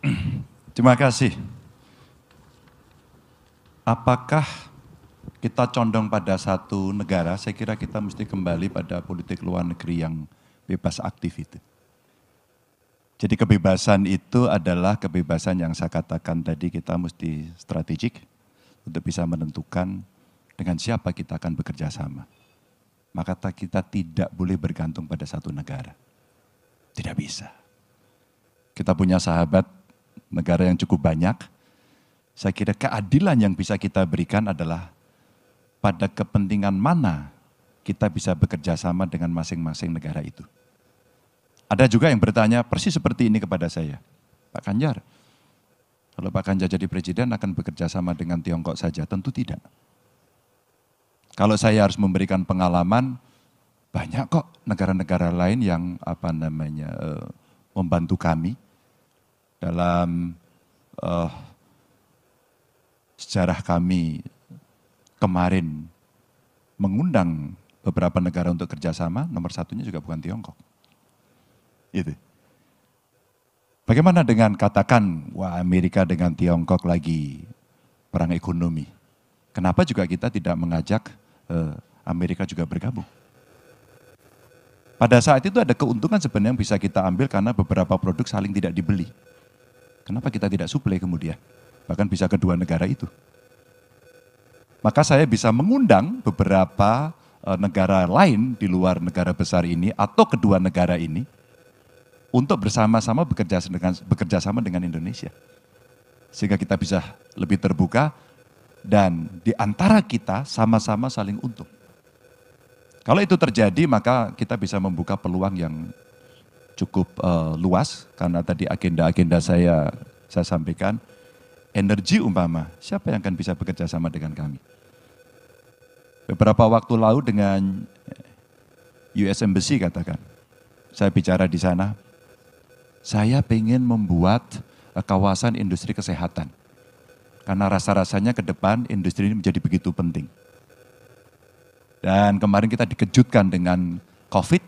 terima kasih apakah kita condong pada satu negara saya kira kita mesti kembali pada politik luar negeri yang bebas aktif itu jadi kebebasan itu adalah kebebasan yang saya katakan tadi kita mesti strategik untuk bisa menentukan dengan siapa kita akan bekerja sama. Maka kita tidak boleh bergantung pada satu negara. Tidak bisa. Kita punya sahabat negara yang cukup banyak. Saya kira keadilan yang bisa kita berikan adalah pada kepentingan mana kita bisa bekerja sama dengan masing-masing negara itu. Ada juga yang bertanya persis seperti ini kepada saya. Pak Ganjar, kalau Pak Ganjar jadi presiden akan bekerja sama dengan Tiongkok saja? Tentu tidak. Kalau saya harus memberikan pengalaman, banyak kok negara-negara lain yang apa namanya eh, membantu kami dalam uh, sejarah kami kemarin mengundang beberapa negara untuk kerjasama. Nomor satunya juga bukan Tiongkok. Itu. Bagaimana dengan katakan, wah Amerika dengan Tiongkok lagi perang ekonomi. Kenapa juga kita tidak mengajak eh, Amerika juga bergabung? Pada saat itu ada keuntungan sebenarnya yang bisa kita ambil karena beberapa produk saling tidak dibeli. Kenapa kita tidak suplai kemudian? Bahkan bisa kedua negara itu. Maka saya bisa mengundang beberapa eh, negara lain di luar negara besar ini atau kedua negara ini untuk bersama-sama bekerja dengan bekerja sama dengan Indonesia. Sehingga kita bisa lebih terbuka dan di antara kita sama-sama saling untung. Kalau itu terjadi maka kita bisa membuka peluang yang cukup uh, luas karena tadi agenda-agenda saya saya sampaikan energi umpama siapa yang akan bisa bekerja sama dengan kami. Beberapa waktu lalu dengan US Embassy katakan saya bicara di sana saya ingin membuat eh, kawasan industri kesehatan. Karena rasa-rasanya ke depan industri ini menjadi begitu penting. Dan kemarin kita dikejutkan dengan COVID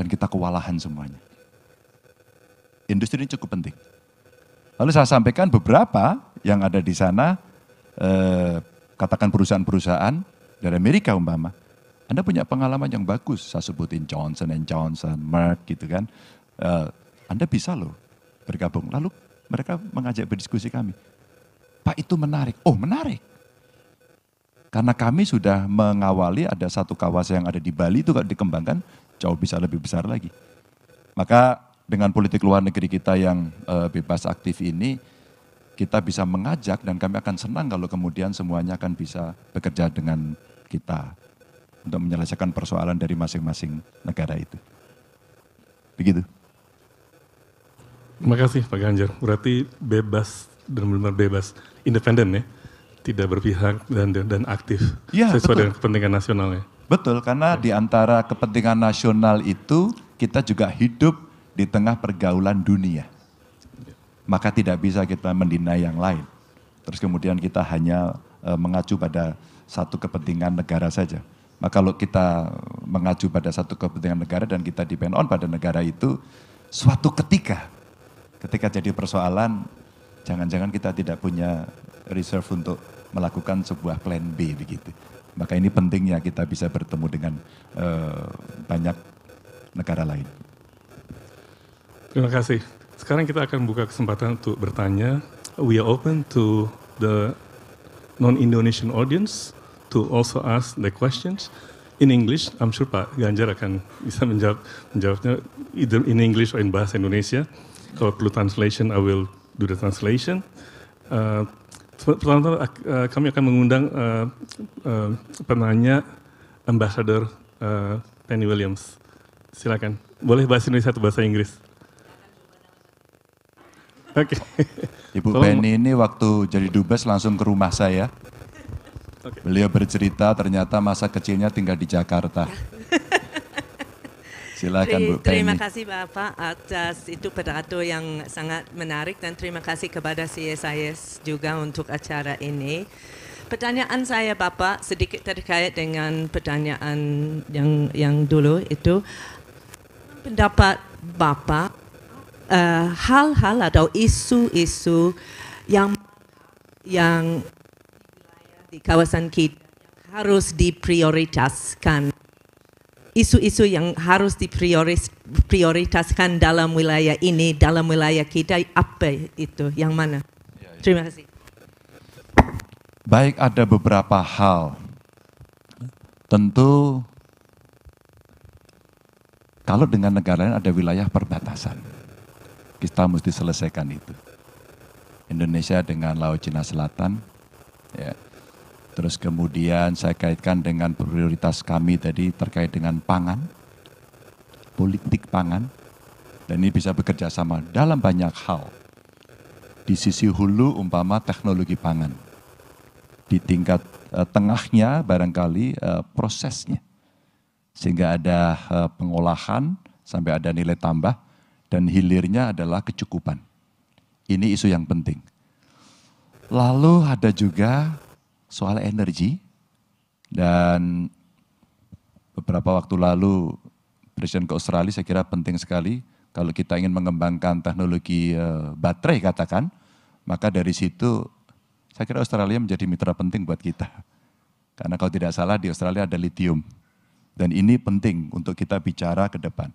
dan kita kewalahan semuanya. Industri ini cukup penting. Lalu saya sampaikan beberapa yang ada di sana, eh, katakan perusahaan-perusahaan dari Amerika umpama. Anda punya pengalaman yang bagus, saya sebutin Johnson Johnson, Merck gitu kan. Eh, anda bisa loh bergabung. Lalu mereka mengajak berdiskusi kami. Pak itu menarik. Oh menarik. Karena kami sudah mengawali ada satu kawasan yang ada di Bali itu kalau dikembangkan jauh bisa lebih besar lagi. Maka dengan politik luar negeri kita yang eh, bebas aktif ini, kita bisa mengajak dan kami akan senang kalau kemudian semuanya akan bisa bekerja dengan kita untuk menyelesaikan persoalan dari masing-masing negara itu. Begitu. Terima kasih Pak Ganjar. Berarti bebas dan benar-benar bebas, independen ya, tidak berpihak dan dan, aktif ya, sesuai betul. dengan kepentingan nasionalnya. Betul, karena ya. di antara kepentingan nasional itu kita juga hidup di tengah pergaulan dunia. Maka tidak bisa kita mendina yang lain. Terus kemudian kita hanya e, mengacu pada satu kepentingan negara saja. Maka kalau kita mengacu pada satu kepentingan negara dan kita depend on pada negara itu, suatu ketika ketika jadi persoalan, jangan-jangan kita tidak punya reserve untuk melakukan sebuah plan B begitu. Maka ini pentingnya kita bisa bertemu dengan uh, banyak negara lain. Terima kasih. Sekarang kita akan buka kesempatan untuk bertanya. We are open to the non-Indonesian audience to also ask the questions in English. I'm sure Pak Ganjar akan bisa menjawab menjawabnya either in English or in bahasa Indonesia kalau perlu translation, I will do the translation. Uh, pertama-tama uh, kami akan mengundang uh, uh, penanya Ambassador uh, Penny Williams. Silakan. Boleh bahasa Indonesia atau bahasa Inggris? Oke. Okay. Ibu Tolong. Penny ini waktu jadi dubes langsung ke rumah saya. Okay. Beliau bercerita ternyata masa kecilnya tinggal di Jakarta. Silakan Bu Terima kasih Bapak atas itu pedato yang sangat menarik dan terima kasih kepada CSIS juga untuk acara ini. Pertanyaan saya Bapak sedikit terkait dengan pertanyaan yang yang dulu itu pendapat Bapak eh, hal-hal uh, atau isu-isu yang yang di kawasan kita harus diprioritaskan isu-isu yang harus diprioritaskan dalam wilayah ini, dalam wilayah kita, apa itu, yang mana? Ya, ya. Terima kasih. Baik, ada beberapa hal. Tentu kalau dengan negara lain ada wilayah perbatasan, kita mesti selesaikan itu. Indonesia dengan Laut Cina Selatan, ya, Terus kemudian saya kaitkan dengan prioritas kami tadi terkait dengan pangan, politik pangan, dan ini bisa bekerja sama dalam banyak hal. Di sisi hulu umpama teknologi pangan, di tingkat eh, tengahnya barangkali eh, prosesnya, sehingga ada eh, pengolahan sampai ada nilai tambah, dan hilirnya adalah kecukupan. Ini isu yang penting. Lalu ada juga soal energi dan beberapa waktu lalu Presiden ke Australia saya kira penting sekali kalau kita ingin mengembangkan teknologi eh, baterai katakan maka dari situ saya kira Australia menjadi mitra penting buat kita. Karena kalau tidak salah di Australia ada litium. Dan ini penting untuk kita bicara ke depan.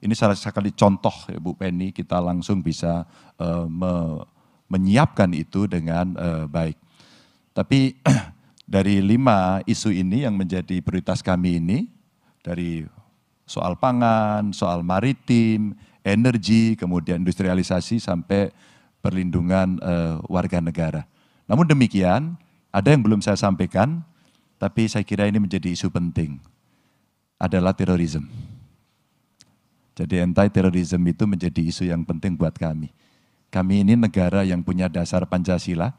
Ini salah sekali contoh ya Bu Penny, kita langsung bisa uh, me menyiapkan itu dengan uh, baik. Tapi dari lima isu ini yang menjadi prioritas kami ini, dari soal pangan, soal maritim, energi, kemudian industrialisasi sampai perlindungan uh, warga negara. Namun demikian, ada yang belum saya sampaikan, tapi saya kira ini menjadi isu penting, adalah terorisme. Jadi anti terorisme itu menjadi isu yang penting buat kami. Kami ini negara yang punya dasar Pancasila,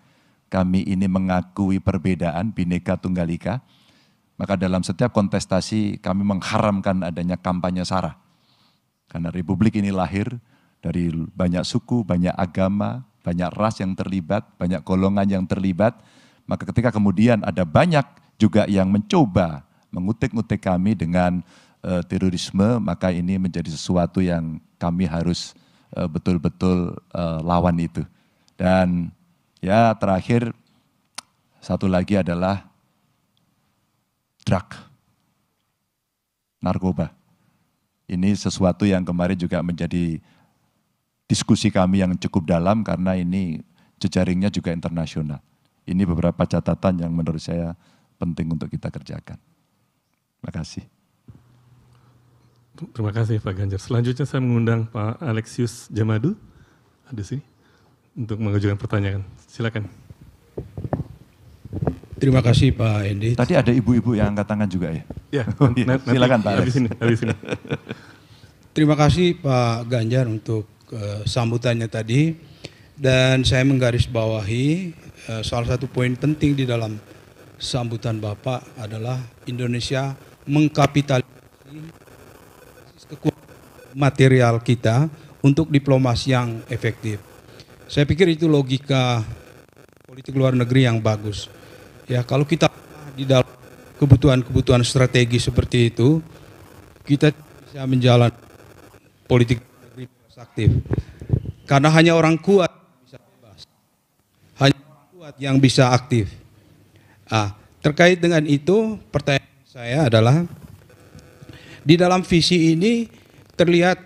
kami ini mengakui perbedaan bineka tunggal ika, maka dalam setiap kontestasi kami mengharamkan adanya kampanye sara. Karena republik ini lahir dari banyak suku, banyak agama, banyak ras yang terlibat, banyak golongan yang terlibat. Maka ketika kemudian ada banyak juga yang mencoba mengutik-ngutik kami dengan uh, terorisme, maka ini menjadi sesuatu yang kami harus eh, betul-betul uh, lawan itu. Dan Ya terakhir satu lagi adalah drug, narkoba. Ini sesuatu yang kemarin juga menjadi diskusi kami yang cukup dalam karena ini jejaringnya juga internasional. Ini beberapa catatan yang menurut saya penting untuk kita kerjakan. Terima kasih. Terima kasih Pak Ganjar. Selanjutnya saya mengundang Pak Alexius Jamadu. Ada sini untuk mengajukan pertanyaan. Silakan. Terima kasih Pak Endi. Tadi ada ibu-ibu yang angkat tangan juga ya? Ya, oh, iya. nanti, silakan Pak. Habis ini, habis ini. Terima kasih Pak Ganjar untuk uh, sambutannya tadi dan saya menggarisbawahi uh, salah satu poin penting di dalam sambutan Bapak adalah Indonesia mengkapitalisasi kekuatan material kita untuk diplomasi yang efektif. Saya pikir itu logika politik luar negeri yang bagus. Ya, kalau kita di dalam kebutuhan-kebutuhan strategi seperti itu, kita bisa menjalan politik luar negeri aktif. Karena hanya orang kuat bisa bebas. Hanya orang kuat yang bisa aktif. Ah, terkait dengan itu, pertanyaan saya adalah di dalam visi ini terlihat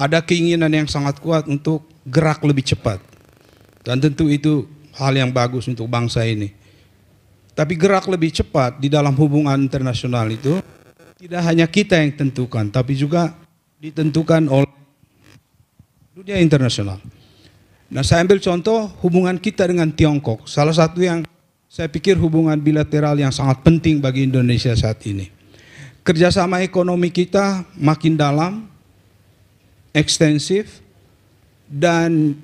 ada keinginan yang sangat kuat untuk gerak lebih cepat. Dan tentu itu hal yang bagus untuk bangsa ini. Tapi gerak lebih cepat di dalam hubungan internasional itu tidak hanya kita yang tentukan, tapi juga ditentukan oleh dunia internasional. Nah, saya ambil contoh hubungan kita dengan Tiongkok, salah satu yang saya pikir hubungan bilateral yang sangat penting bagi Indonesia saat ini. Kerjasama ekonomi kita makin dalam, ekstensif, dan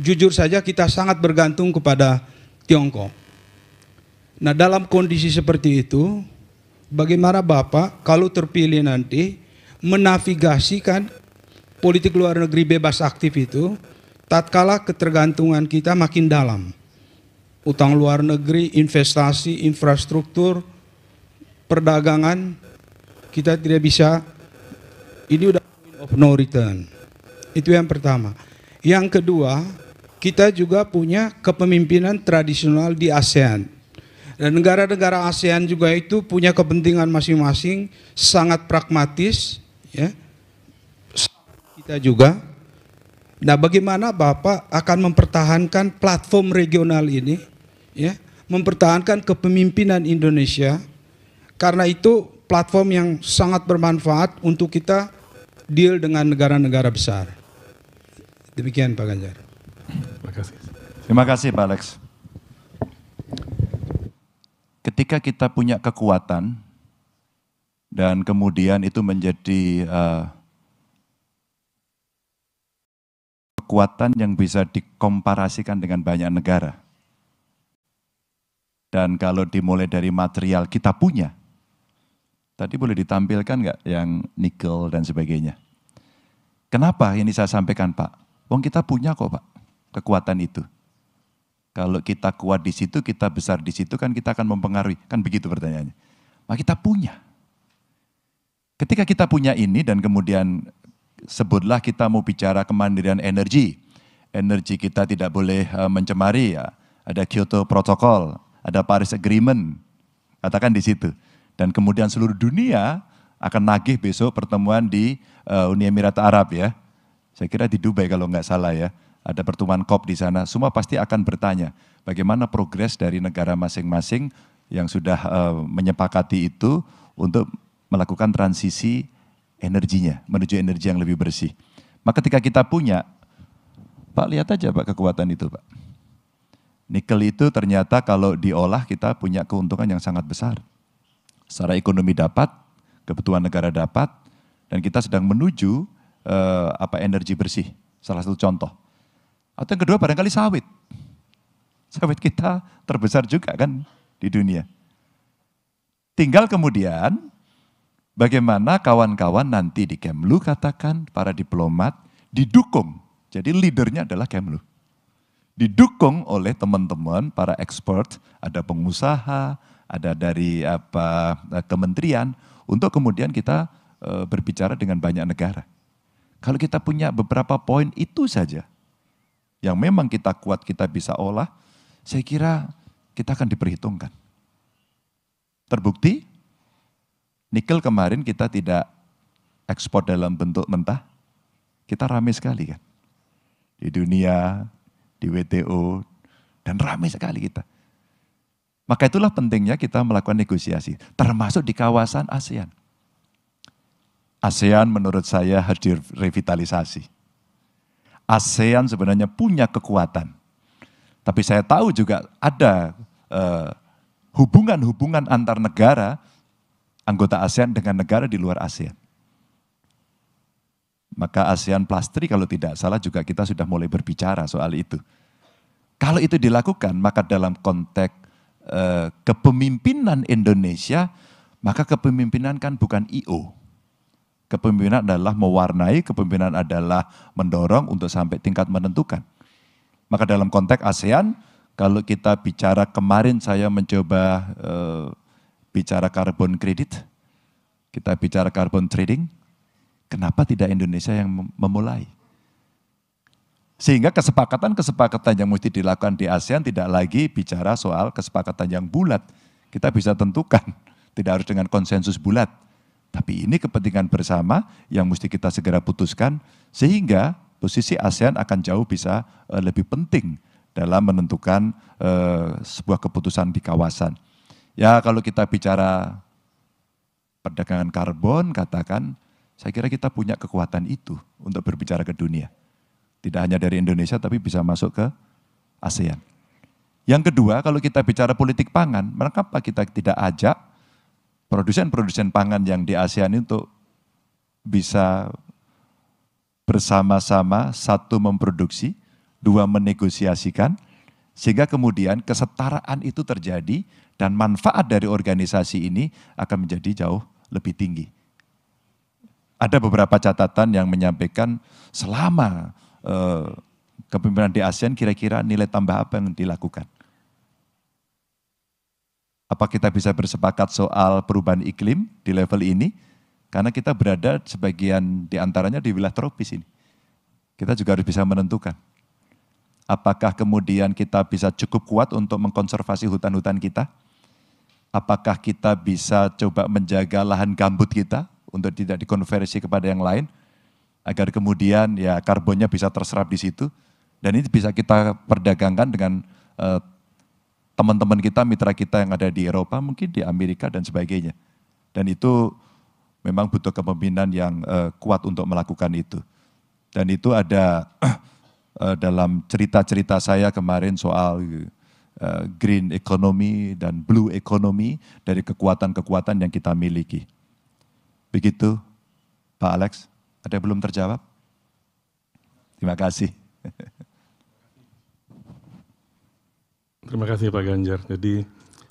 jujur saja kita sangat bergantung kepada Tiongkok. Nah, dalam kondisi seperti itu, bagaimana Bapak kalau terpilih nanti menavigasikan politik luar negeri bebas aktif itu tatkala ketergantungan kita makin dalam. Utang luar negeri, investasi, infrastruktur, perdagangan kita tidak bisa ini udah of no return. Itu yang pertama. Yang kedua, kita juga punya kepemimpinan tradisional di ASEAN. Dan negara-negara ASEAN juga itu punya kepentingan masing-masing, sangat pragmatis, ya. Kita juga. Nah, bagaimana Bapak akan mempertahankan platform regional ini, ya, mempertahankan kepemimpinan Indonesia? Karena itu platform yang sangat bermanfaat untuk kita deal dengan negara-negara besar. Demikian Pak Ganjar. Terima kasih. Terima kasih Pak Alex. Ketika kita punya kekuatan dan kemudian itu menjadi uh, kekuatan yang bisa dikomparasikan dengan banyak negara. Dan kalau dimulai dari material kita punya, tadi boleh ditampilkan nggak yang nikel dan sebagainya? Kenapa ini saya sampaikan Pak? Wong kita punya kok Pak kekuatan itu. Kalau kita kuat di situ, kita besar di situ, kan kita akan mempengaruhi. Kan begitu pertanyaannya. Maka kita punya. Ketika kita punya ini dan kemudian sebutlah kita mau bicara kemandirian energi. Energi kita tidak boleh eh, mencemari ya. Ada Kyoto Protocol, ada Paris Agreement. Katakan di situ. Dan kemudian seluruh dunia akan nagih besok pertemuan di eh, Uni Emirat Arab ya. Saya kira di Dubai kalau nggak salah ya ada pertemuan COP di sana, semua pasti akan bertanya bagaimana progres dari negara masing-masing yang sudah uh, menyepakati itu untuk melakukan transisi energinya menuju energi yang lebih bersih. Maka ketika kita punya, Pak lihat aja Pak kekuatan itu Pak. Nikel itu ternyata kalau diolah kita punya keuntungan yang sangat besar. Secara ekonomi dapat, kebutuhan negara dapat, dan kita sedang menuju uh, apa energi bersih. Salah satu contoh. Atau yang kedua barangkali sawit. Sawit kita terbesar juga kan di dunia. Tinggal kemudian bagaimana kawan-kawan nanti di Kemlu katakan para diplomat didukung. Jadi leadernya adalah Kemlu. Didukung oleh teman-teman para expert, ada pengusaha, ada dari apa kementerian untuk kemudian kita eh, berbicara dengan banyak negara. Kalau kita punya beberapa poin itu saja, yang memang kita kuat, kita bisa olah, saya kira kita akan diperhitungkan. Terbukti, nikel kemarin kita tidak ekspor dalam bentuk mentah, kita rame sekali kan. Di dunia, di WTO, dan rame sekali kita. Maka itulah pentingnya kita melakukan negosiasi, termasuk di kawasan ASEAN. ASEAN menurut saya hadir revitalisasi. ASEAN sebenarnya punya kekuatan. Tapi saya tahu juga ada eh, hubungan-hubungan eh, antar negara anggota ASEAN dengan negara di luar ASEAN. Maka ASEAN Plus kalau tidak salah juga kita sudah mulai berbicara soal itu. Kalau itu dilakukan, maka dalam konteks eh, kepemimpinan Indonesia, maka kepemimpinan kan bukan IO. Kepemimpinan adalah mewarnai, kepemimpinan adalah mendorong untuk sampai tingkat menentukan. Maka dalam konteks ASEAN, kalau kita bicara kemarin saya mencoba uh, bicara karbon kredit, kita bicara karbon trading, kenapa tidak Indonesia yang memulai? Sehingga kesepakatan-kesepakatan yang mesti dilakukan di ASEAN tidak lagi bicara soal kesepakatan yang bulat. Kita bisa tentukan, tidak harus dengan konsensus bulat tapi ini kepentingan bersama yang mesti kita segera putuskan sehingga posisi ASEAN akan jauh bisa eh, lebih penting dalam menentukan eh, sebuah keputusan di kawasan. Ya kalau kita bicara perdagangan karbon katakan saya kira kita punya kekuatan itu untuk berbicara ke dunia. Tidak hanya dari Indonesia tapi bisa masuk ke ASEAN. Yang kedua kalau kita bicara politik pangan, mengapa kita tidak ajak produsen-produsen pangan yang di ASEAN untuk bisa bersama-sama satu memproduksi, dua menegosiasikan, sehingga kemudian kesetaraan itu terjadi dan manfaat dari organisasi ini akan menjadi jauh lebih tinggi. Ada beberapa catatan yang menyampaikan selama eh, kepemimpinan di ASEAN kira-kira nilai tambah apa yang dilakukan. Apa kita bisa bersepakat soal perubahan iklim di level ini? Karena kita berada sebagian di antaranya di wilayah tropis ini. Kita juga harus bisa menentukan. Apakah kemudian kita bisa cukup kuat untuk mengkonservasi hutan-hutan kita? Apakah kita bisa coba menjaga lahan gambut kita untuk tidak dikonversi kepada yang lain? Agar kemudian ya karbonnya bisa terserap di situ. Dan ini bisa kita perdagangkan dengan eh, teman-teman kita, mitra kita yang ada di Eropa, mungkin di Amerika dan sebagainya. Dan itu memang butuh kepemimpinan yang uh, kuat untuk melakukan itu. Dan itu ada uh, dalam cerita-cerita saya kemarin soal uh, green economy dan blue economy dari kekuatan-kekuatan yang kita miliki. Begitu, Pak Alex. Ada yang belum terjawab? Terima kasih. Terima kasih Pak Ganjar. Jadi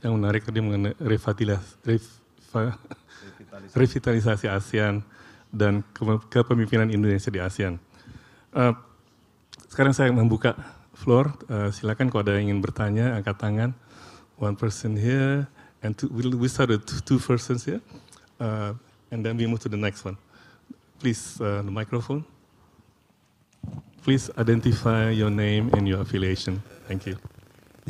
yang menarik tadi mengenai revitalisasi, revitalisasi. ASEAN dan kepemimpinan Indonesia di ASEAN. Eh, sekarang saya membuka floor. Eh, silakan kalau ada yang ingin bertanya, angkat tangan. One person here, and two, we'll, we start with two persons here, uh, and then we move to the next one. Please, uh, the microphone. Please identify your name and your affiliation. Thank you.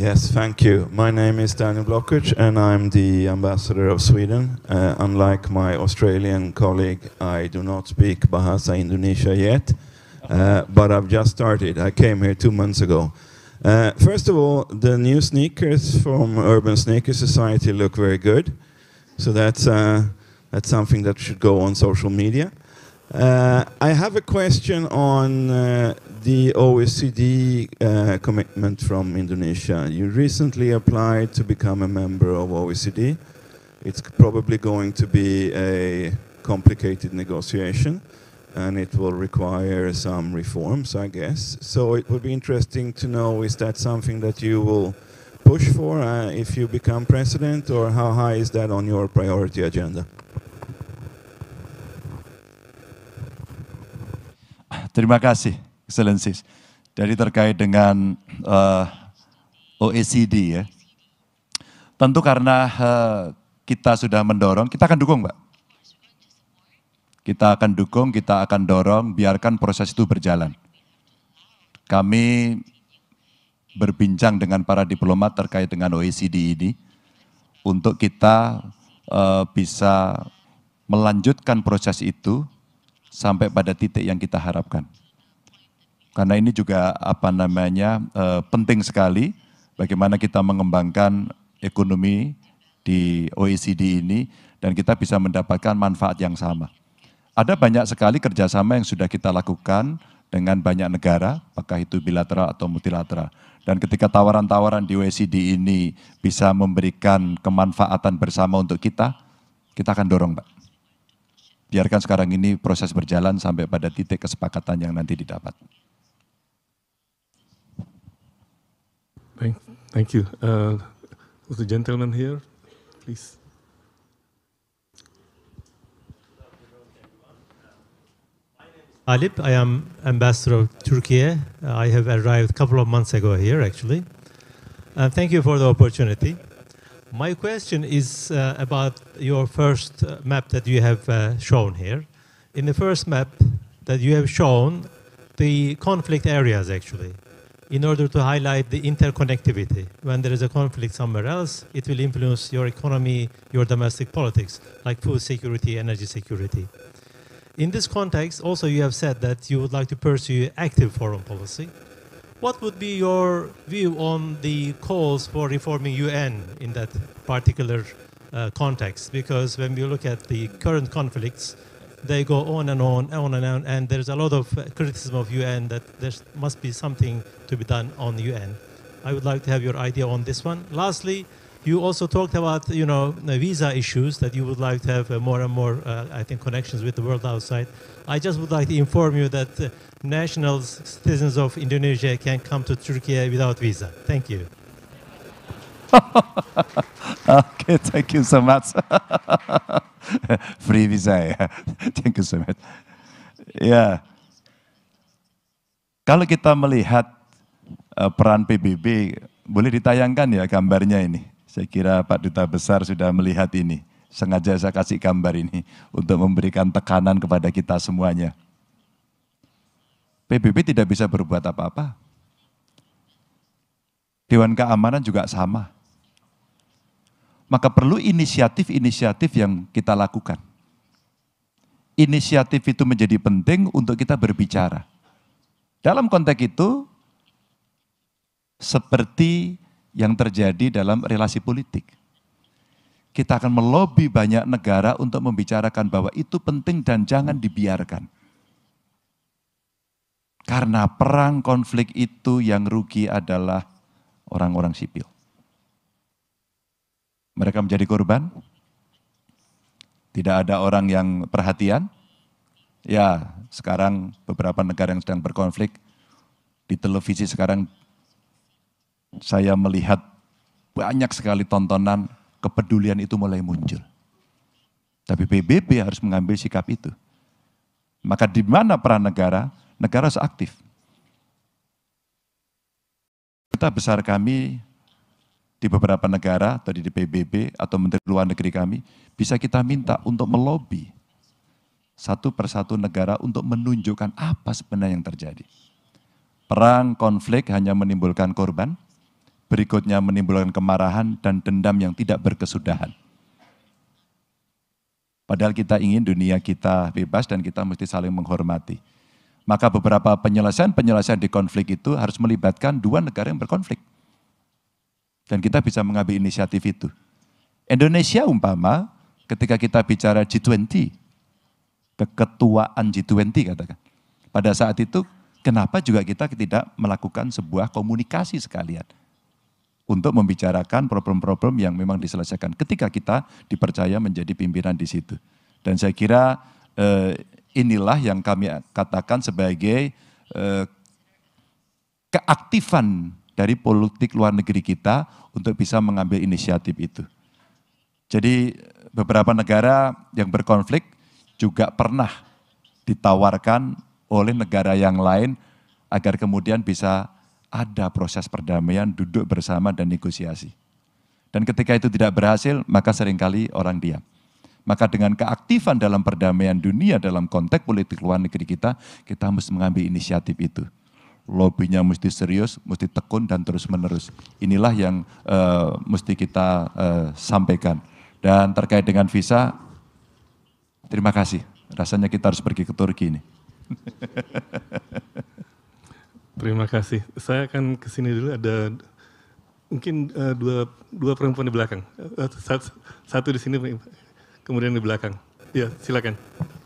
Yes, thank you. My name is Daniel Blockage, and I'm the ambassador of Sweden. Uh, unlike my Australian colleague, I do not speak Bahasa Indonesia yet, uh, but I've just started. I came here two months ago. Uh, first of all, the new sneakers from Urban Sneaker Society look very good, so that's uh, that's something that should go on social media. Uh, I have a question on uh, the OECD uh, commitment from Indonesia. You recently applied to become a member of OECD. It's probably going to be a complicated negotiation and it will require some reforms, I guess. So it would be interesting to know, is that something that you will push for uh, if you become president or how high is that on your priority agenda? Terima kasih. Excellencies. Jadi terkait dengan uh, eh, OECD ya. Tentu karena uh, kita sudah mendorong, kita akan dukung Mbak. Kita akan dukung, kita akan dorong, biarkan proses itu berjalan. Kami berbincang dengan para diplomat terkait dengan OECD ini untuk kita uh, bisa melanjutkan proses itu sampai pada titik yang kita harapkan karena ini juga apa namanya eh, penting sekali bagaimana kita mengembangkan ekonomi di OECD ini dan kita bisa mendapatkan manfaat yang sama. Ada banyak sekali kerjasama yang sudah kita lakukan dengan banyak negara, apakah itu bilateral atau multilateral. Dan ketika tawaran-tawaran di OECD ini bisa memberikan kemanfaatan bersama untuk kita, kita akan dorong, Pak. Biarkan sekarang ini proses berjalan sampai pada titik kesepakatan yang nanti didapat. Thank you. Uh, was the gentleman here, please? Alip, I am ambassador of Turkey. I have arrived a couple of months ago here, actually. Uh, thank you for the opportunity. My question is uh, about your first uh, map that you have uh, shown here. In the first map that you have shown, the conflict areas actually in order to highlight the interconnectivity. When there is a conflict somewhere else, it will influence your economy, your domestic politics, like food security, energy security. In this context, also you have said that you would like to pursue active foreign policy. What would be your view on the calls for reforming UN in that particular uh, context? Because when we look at the current conflicts, they go on and on, on and on, and there's a lot of uh, criticism of UN that there must be something to be done on UN. I would like to have your idea on this one. Lastly, you also talked about you know visa issues that you would like to have uh, more and more, uh, I think, connections with the world outside. I just would like to inform you that uh, nationals, citizens of Indonesia, can come to Turkey without visa. Thank you. okay, thank you so much. Free visa ya. Thank you so much. Ya. Kalau kita melihat eh, peran PBB, boleh ditayangkan ya gambarnya ini. Saya kira Pak Duta Besar sudah melihat ini. Sengaja saya kasih gambar ini untuk memberikan tekanan kepada kita semuanya. PBB tidak bisa berbuat apa-apa. Dewan Keamanan juga sama maka perlu inisiatif-inisiatif yang kita lakukan. Inisiatif itu menjadi penting untuk kita berbicara. Dalam konteks itu, seperti yang terjadi dalam relasi politik. Kita akan melobi banyak negara untuk membicarakan bahwa itu penting dan jangan dibiarkan. Karena perang konflik itu yang rugi adalah orang-orang sipil. Mereka menjadi korban. Tidak ada orang yang perhatian. Ya, sekarang beberapa negara yang sedang berkonflik di televisi sekarang saya melihat banyak sekali tontonan kepedulian itu mulai muncul. Tapi PBB harus mengambil sikap itu. Maka di mana peran negara? Negara seaktif. Kita besar kami di beberapa negara atau di PBB atau Menteri Luar Negeri kami, bisa kita minta untuk melobi satu persatu negara untuk menunjukkan apa sebenarnya yang terjadi. Perang, konflik hanya menimbulkan korban, berikutnya menimbulkan kemarahan dan dendam yang tidak berkesudahan. Padahal kita ingin dunia kita bebas dan kita mesti saling menghormati. Maka beberapa penyelesaian-penyelesaian di konflik itu harus melibatkan dua negara yang berkonflik dan kita bisa mengambil inisiatif itu. Indonesia umpama ketika kita bicara G20, keketuaan G20 katakan. Pada saat itu kenapa juga kita tidak melakukan sebuah komunikasi sekalian untuk membicarakan problem-problem yang memang diselesaikan ketika kita dipercaya menjadi pimpinan di situ. Dan saya kira eh, inilah yang kami katakan sebagai eh, keaktifan dari politik luar negeri kita untuk bisa mengambil inisiatif itu. Jadi beberapa negara yang berkonflik juga pernah ditawarkan oleh negara yang lain agar kemudian bisa ada proses perdamaian, duduk bersama dan negosiasi. Dan ketika itu tidak berhasil, maka seringkali orang diam. Maka dengan keaktifan dalam perdamaian dunia dalam konteks politik luar negeri kita, kita harus mengambil inisiatif itu lobbynya mesti serius, mesti tekun dan terus menerus. Inilah yang uh, mesti kita uh, sampaikan. Dan terkait dengan visa, terima kasih. Rasanya kita harus pergi ke Turki ini. terima kasih. Saya akan ke sini dulu ada mungkin uh, dua dua perempuan di belakang. Uh, satu, satu di sini, kemudian di belakang. Ya, silakan.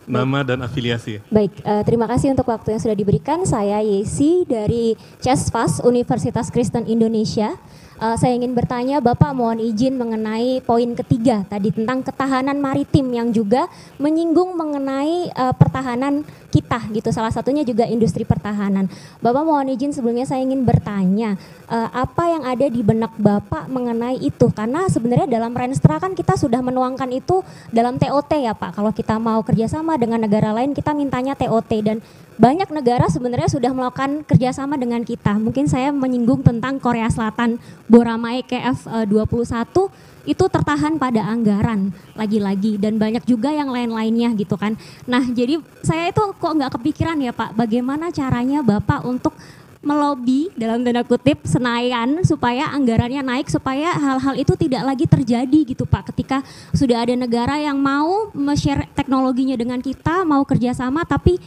Nama dan afiliasi. Baik, uh, terima kasih untuk waktu yang sudah diberikan. Saya Yesi dari CESFAS Universitas Kristen Indonesia. Uh, saya ingin bertanya, Bapak mohon izin mengenai poin ketiga tadi tentang ketahanan maritim yang juga menyinggung mengenai uh, pertahanan kita gitu. Salah satunya juga industri pertahanan. Bapak mohon izin sebelumnya saya ingin bertanya uh, apa yang ada di benak Bapak mengenai itu karena sebenarnya dalam Renstra kan kita sudah menuangkan itu dalam TOT ya Pak. Kalau kita mau kerjasama dengan negara lain kita mintanya TOT dan banyak negara sebenarnya sudah melakukan kerjasama dengan kita. Mungkin saya menyinggung tentang Korea Selatan, Boramae KF21 eh, itu tertahan pada anggaran lagi-lagi dan banyak juga yang lain-lainnya gitu kan. Nah jadi saya itu kok nggak kepikiran ya Pak bagaimana caranya Bapak untuk melobi dalam tanda kutip Senayan supaya anggarannya naik supaya hal-hal itu tidak lagi terjadi gitu Pak ketika sudah ada negara yang mau share teknologinya dengan kita mau kerjasama tapi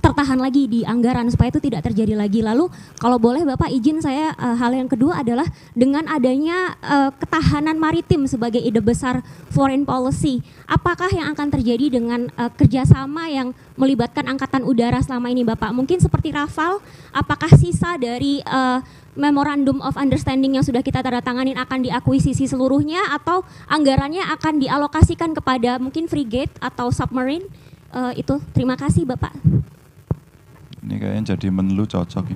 tertahan lagi di anggaran supaya itu tidak terjadi lagi. Lalu kalau boleh Bapak izin saya uh, hal yang kedua adalah dengan adanya uh, ketahanan maritim sebagai ide besar foreign policy, apakah yang akan terjadi dengan uh, kerjasama yang melibatkan angkatan udara selama ini Bapak? Mungkin seperti Rafal, apakah sisa dari uh, memorandum of understanding yang sudah kita tanda tanganin akan diakuisisi seluruhnya atau anggarannya akan dialokasikan kepada mungkin frigate atau submarine? Uh, itu terima kasih Bapak. Ini kayaknya jadi menlu cocok.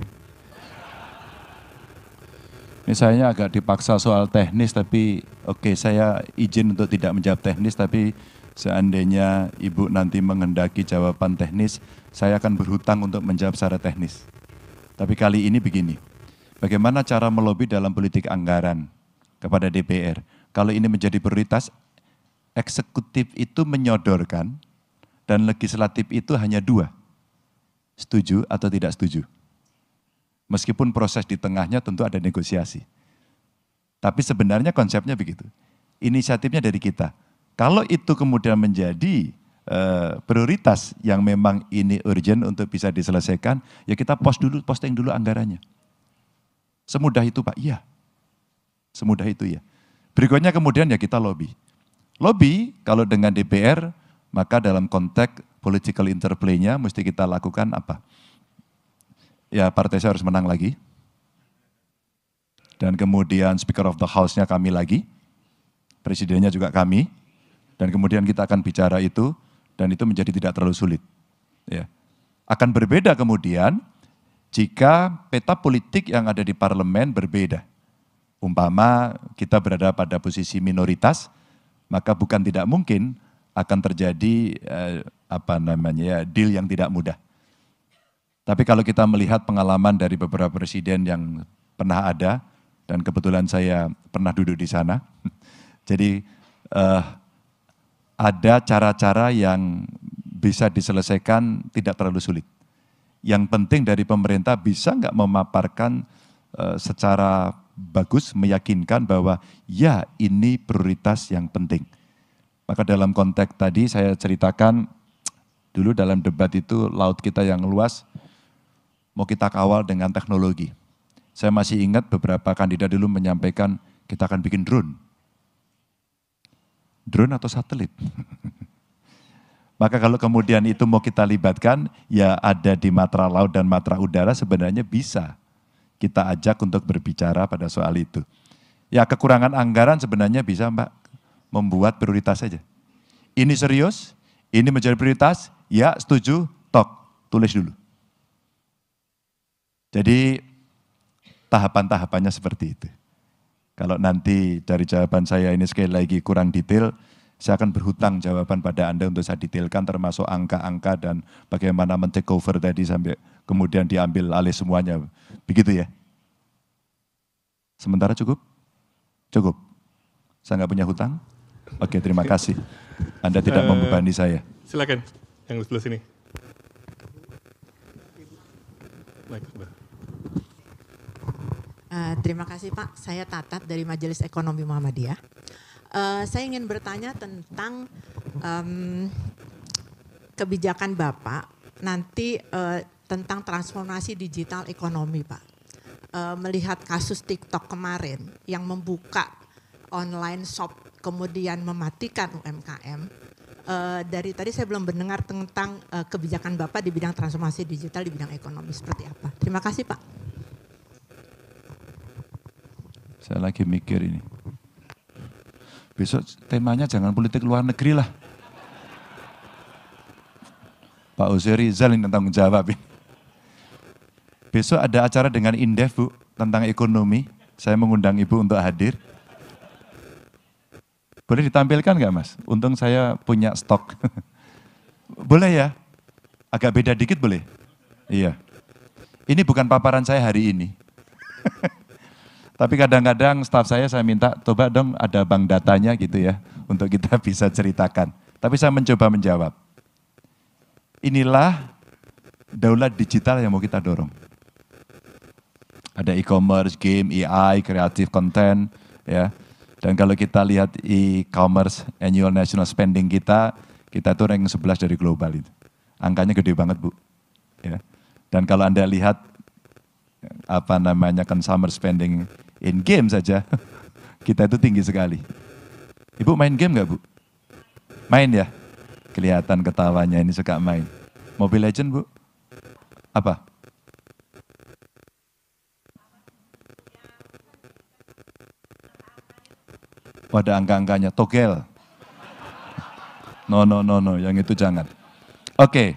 Ini saya agak dipaksa soal teknis tapi oke okay, saya izin untuk tidak menjawab teknis tapi seandainya Ibu nanti mengendaki jawaban teknis, saya akan berhutang untuk menjawab secara teknis. Tapi kali ini begini, bagaimana cara melobi dalam politik anggaran kepada DPR? Kalau ini menjadi prioritas, eksekutif itu menyodorkan dan legislatif itu hanya dua. Setuju atau tidak setuju? Meskipun proses di tengahnya tentu ada negosiasi. Tapi sebenarnya konsepnya begitu. Inisiatifnya dari kita. Kalau itu kemudian menjadi uh, prioritas yang memang ini urgent untuk bisa diselesaikan, ya kita post dulu, posting dulu anggarannya. Semudah itu Pak, iya. Semudah itu ya. Berikutnya kemudian ya kita lobby. Lobby kalau dengan DPR, maka dalam konteks political interplay-nya mesti kita lakukan apa? Ya partai saya harus menang lagi. Dan kemudian Speaker of the House-nya kami lagi. Presidennya juga kami. Dan kemudian kita akan bicara itu dan itu menjadi tidak terlalu sulit. Ya. Akan berbeda kemudian jika peta politik yang ada di parlemen berbeda. Umpama kita berada pada posisi minoritas, maka bukan tidak mungkin akan terjadi eh, apa namanya ya deal yang tidak mudah. Tapi kalau kita melihat pengalaman dari beberapa presiden yang pernah ada dan kebetulan saya pernah duduk di sana, jadi eh, ada cara-cara yang bisa diselesaikan tidak terlalu sulit. Yang penting dari pemerintah bisa nggak memaparkan eh, secara bagus meyakinkan bahwa ya ini prioritas yang penting. Maka dalam konteks tadi saya ceritakan Dulu dalam debat itu laut kita yang luas mau kita kawal dengan teknologi. Saya masih ingat beberapa kandidat dulu menyampaikan kita akan bikin drone. Drone atau satelit. Maka kalau kemudian itu mau kita libatkan, ya ada di matra laut dan matra udara sebenarnya bisa kita ajak untuk berbicara pada soal itu. Ya kekurangan anggaran sebenarnya bisa Mbak membuat prioritas saja. Ini serius, ini menjadi prioritas, ya, setuju, tok, tulis dulu. Jadi tahapan-tahapannya seperti itu. Kalau nanti dari jawaban saya ini sekali lagi kurang detail, saya akan berhutang jawaban pada Anda untuk saya detailkan termasuk angka-angka dan bagaimana men cover tadi sampai kemudian diambil alih semuanya. Begitu ya. Sementara cukup? Cukup. Saya nggak punya hutang? Oke, terima kasih. Anda tidak eh, membebani saya. Silakan. Yang di sebelah sini. Uh, terima kasih Pak, saya Tatat dari Majelis Ekonomi Muhammadiyah. Uh, saya ingin bertanya tentang um, kebijakan Bapak nanti uh, tentang transformasi digital ekonomi Pak. Uh, melihat kasus TikTok kemarin yang membuka online shop kemudian mematikan UMKM, Eh, dari tadi saya belum mendengar tentang uh, kebijakan Bapak di bidang transformasi digital di bidang ekonomi seperti apa. Terima kasih Pak. Saya lagi mikir ini. Besok temanya jangan politik luar negeri lah. Pak Uzi Rizal yang tanggung jawab Besok ada acara dengan Indef Bu tentang ekonomi. Saya mengundang Ibu untuk hadir. Boleh ditampilkan nggak mas? Untung saya punya stok. boleh ya? Agak beda dikit boleh? Iya. Ini bukan paparan saya hari ini. Tapi kadang-kadang staf saya saya minta, coba dong ada bank datanya gitu ya, untuk kita bisa ceritakan. Tapi saya mencoba menjawab. Inilah daulat digital yang mau kita dorong. Ada e-commerce, game, AI, kreatif konten, ya. Dan kalau kita lihat e-commerce annual national spending kita, kita tuh ranking 11 dari global itu. Angkanya gede banget, Bu. Ya. Dan kalau Anda lihat apa namanya consumer spending in game saja, kita itu tinggi sekali. Ibu main game nggak, Bu? Main ya? Kelihatan ketawanya ini suka main. Mobile Legend, Bu? Apa? pada angka-angkanya, togel. No, no, no, no, yang itu jangan. Oke, okay.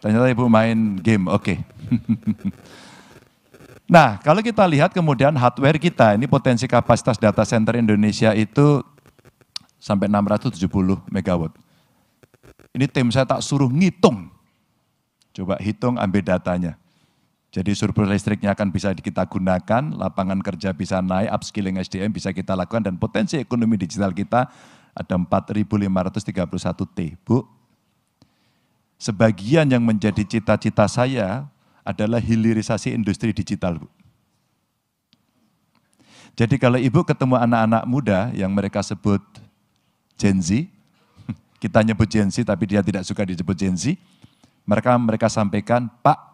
ternyata ibu main game, oke. Okay. nah, kalau kita lihat kemudian hardware kita, ini potensi kapasitas data center Indonesia itu sampai 670 megawatt. Ini tim saya tak suruh ngitung. Coba hitung ambil datanya. Jadi surplus listriknya akan bisa kita gunakan, lapangan kerja bisa naik, upskilling SDM bisa kita lakukan, dan potensi ekonomi digital kita ada 4.531 T. Bu, sebagian yang menjadi cita-cita saya adalah hilirisasi industri digital, Bu. Jadi kalau ibu ketemu anak-anak muda yang mereka sebut Gen Z, kita nyebut Gen Z tapi dia tidak suka disebut Gen Z, mereka mereka sampaikan, Pak,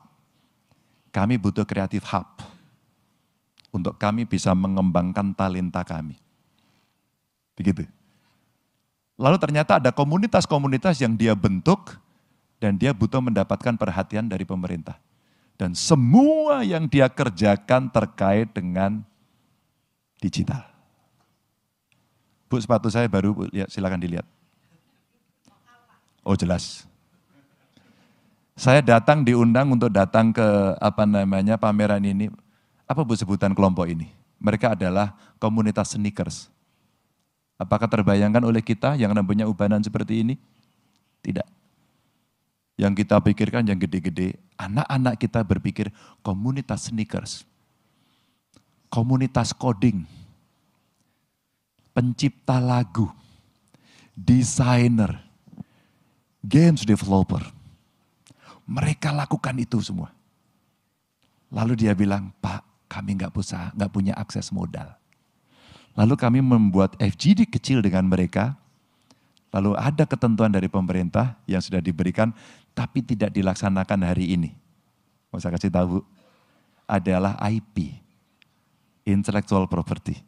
kami butuh kreatif hub untuk kami bisa mengembangkan talenta kami. Begitu. Lalu ternyata ada komunitas-komunitas yang dia bentuk dan dia butuh mendapatkan perhatian dari pemerintah. Dan semua yang dia kerjakan terkait dengan digital. Bu, sepatu saya baru, bu, ya, silakan dilihat. Oh jelas. Saya datang diundang untuk datang ke apa namanya pameran ini. Apa bu sebutan kelompok ini? Mereka adalah komunitas sneakers. Apakah terbayangkan oleh kita yang namanya ubanan seperti ini? Tidak. Yang kita pikirkan yang gede-gede, anak-anak kita berpikir komunitas sneakers, komunitas coding, pencipta lagu, desainer, games developer. Mereka lakukan itu semua. Lalu dia bilang, Pak, kami nggak usah, nggak punya akses modal. Lalu kami membuat FGD kecil dengan mereka. Lalu ada ketentuan dari pemerintah yang sudah diberikan, tapi tidak dilaksanakan hari ini. Mau saya kasih tahu, Adalah IP, Intellectual Property.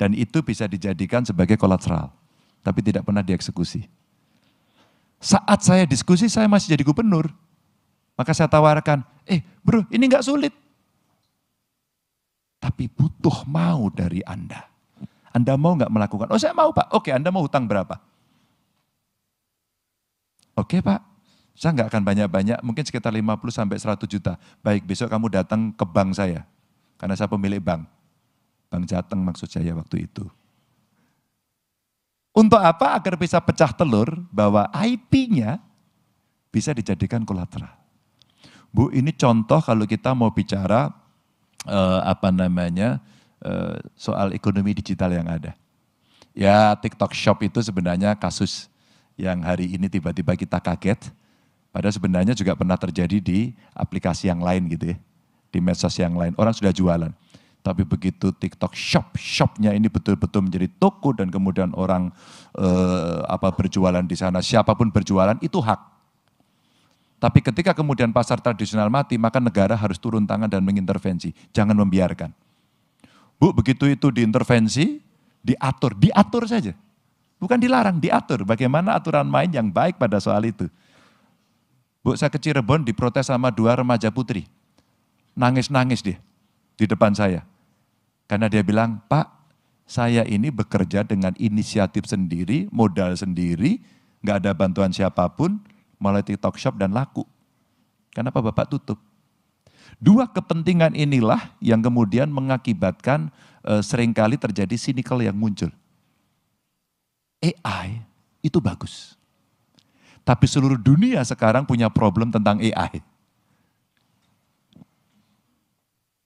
Dan itu bisa dijadikan sebagai kolateral, tapi tidak pernah dieksekusi. Saat saya diskusi, saya masih jadi gubernur. Maka saya tawarkan, eh bro ini nggak sulit. Tapi butuh mau dari Anda. Anda mau nggak melakukan? Oh saya mau pak. Oke Anda mau hutang berapa? Oke pak, saya nggak akan banyak-banyak, mungkin sekitar 50 sampai 100 juta. Baik, besok kamu datang ke bank saya. Karena saya pemilik bank. Bank Jateng maksud saya waktu itu. Untuk apa? Agar bisa pecah telur bahwa IP-nya bisa dijadikan kolateral. Bu, ini contoh kalau kita mau bicara eh, apa namanya eh, soal ekonomi digital yang ada. Ya TikTok Shop itu sebenarnya kasus yang hari ini tiba-tiba kita kaget. Padahal sebenarnya juga pernah terjadi di aplikasi yang lain gitu ya. Di medsos yang lain. Orang sudah jualan. Tapi begitu TikTok shop, shopnya ini betul-betul menjadi toko dan kemudian orang eh, apa berjualan di sana. Siapapun berjualan itu hak tapi ketika kemudian pasar tradisional mati, maka negara harus turun tangan dan mengintervensi. Jangan membiarkan. Bu, begitu itu diintervensi, diatur, diatur saja. Bukan dilarang, diatur. Bagaimana aturan main yang baik pada soal itu. Bu, saya ke Cirebon diprotes sama dua remaja putri. Nangis-nangis dia di depan saya. Karena dia bilang, Pak, saya ini bekerja dengan inisiatif sendiri, modal sendiri, nggak ada bantuan siapapun, mulai TikTok Shop dan laku. Kenapa Bapak tutup? Dua kepentingan inilah yang kemudian mengakibatkan e, seringkali terjadi sinikal yang muncul. AI itu bagus. Tapi seluruh dunia sekarang punya problem tentang AI.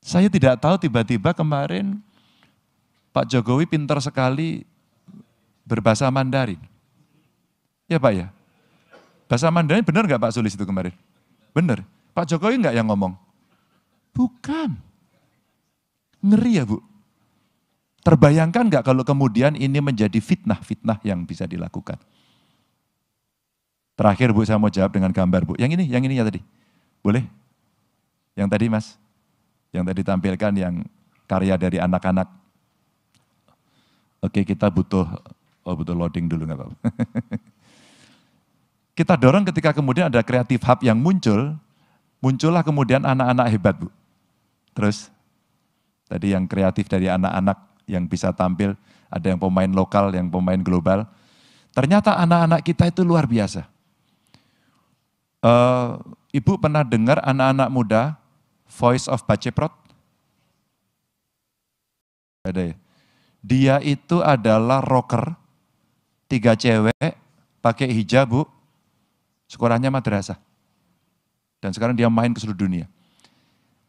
Saya tidak tahu tiba-tiba kemarin Pak Jokowi pintar sekali berbahasa Mandarin. Ya Pak ya? Bahasa Mandarin benar nggak Pak Sulis itu kemarin? Benar. Pak Jokowi nggak yang ngomong? Bukan. Ngeri ya Bu. Terbayangkan nggak kalau kemudian ini menjadi fitnah-fitnah yang bisa dilakukan. Terakhir Bu, saya mau jawab dengan gambar Bu. Yang ini, yang ini ya tadi. Boleh? Yang tadi Mas? Yang tadi tampilkan yang karya dari anak-anak. Oke, kita butuh oh butuh loading dulu nggak apa-apa. Kita dorong ketika kemudian ada kreatif hub yang muncul, muncullah kemudian anak-anak hebat, Bu. Terus, tadi yang kreatif dari anak-anak yang bisa tampil, ada yang pemain lokal, yang pemain global. Ternyata anak-anak kita itu luar biasa. Uh, Ibu pernah dengar anak-anak muda Voice of Baceprot? Ada ya? Dia itu adalah rocker, tiga cewek, pakai hijab, Bu. Sekolahnya madrasah. Dan sekarang dia main ke seluruh dunia.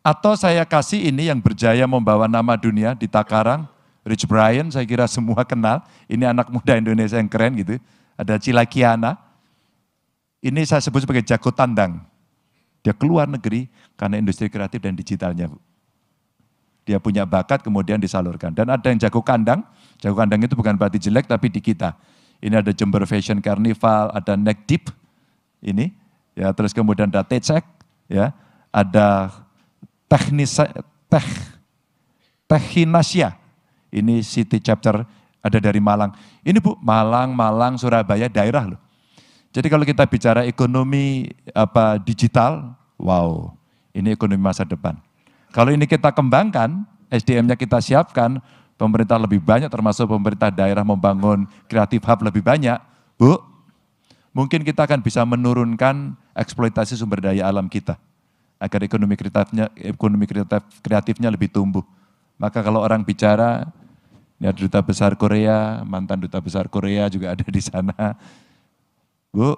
Atau saya kasih ini yang berjaya membawa nama dunia di Takarang, Rich Brian, saya kira semua kenal. Ini anak muda Indonesia yang keren gitu. Ada Cilakiana. Ini saya sebut sebagai jago tandang. Dia keluar negeri karena industri kreatif dan digitalnya. Dia punya bakat kemudian disalurkan. Dan ada yang jago kandang. Jago kandang itu bukan berarti jelek tapi di kita. Ini ada Jember Fashion Carnival, ada Neck Deep, ini, ya terus kemudian ada tecek ya, ada teknis teh Tehinasia. Ini city chapter ada dari Malang. Ini Bu, Malang, Malang, Surabaya daerah loh. Jadi kalau kita bicara ekonomi apa digital, wow, ini ekonomi masa depan. Kalau ini kita kembangkan, SDM-nya kita siapkan, pemerintah lebih banyak termasuk pemerintah daerah membangun kreatif hub lebih banyak, Bu, mungkin kita akan bisa menurunkan eksploitasi sumber daya alam kita agar ekonomi kreatifnya ekonomi kreatif, kreatifnya lebih tumbuh. Maka kalau orang bicara ya duta besar Korea, mantan duta besar Korea juga ada di sana. Bu,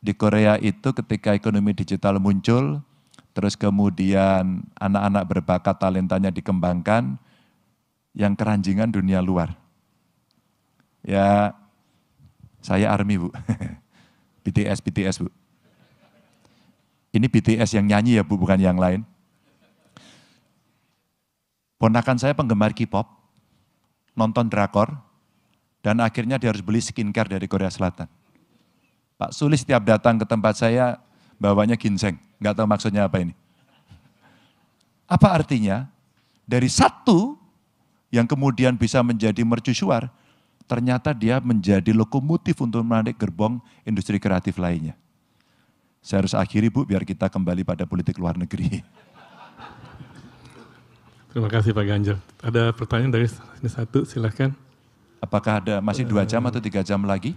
di Korea itu ketika ekonomi digital muncul, terus kemudian anak-anak berbakat talentanya dikembangkan, yang keranjingan dunia luar. Ya, saya army bu. BTS, BTS Bu. Ini BTS yang nyanyi ya Bu, bukan yang lain. Ponakan saya penggemar K-pop, nonton drakor, dan akhirnya dia harus beli skincare dari Korea Selatan. Pak Sulis setiap datang ke tempat saya bawanya ginseng, nggak tahu maksudnya apa ini. Apa artinya? Dari satu yang kemudian bisa menjadi mercusuar, ternyata dia menjadi lokomotif untuk menarik gerbong industri kreatif lainnya. Saya harus akhiri Bu biar kita kembali pada politik luar negeri. Terima kasih Pak Ganjar. Ada pertanyaan dari ini satu, silahkan. Apakah ada masih dua jam atau tiga jam lagi?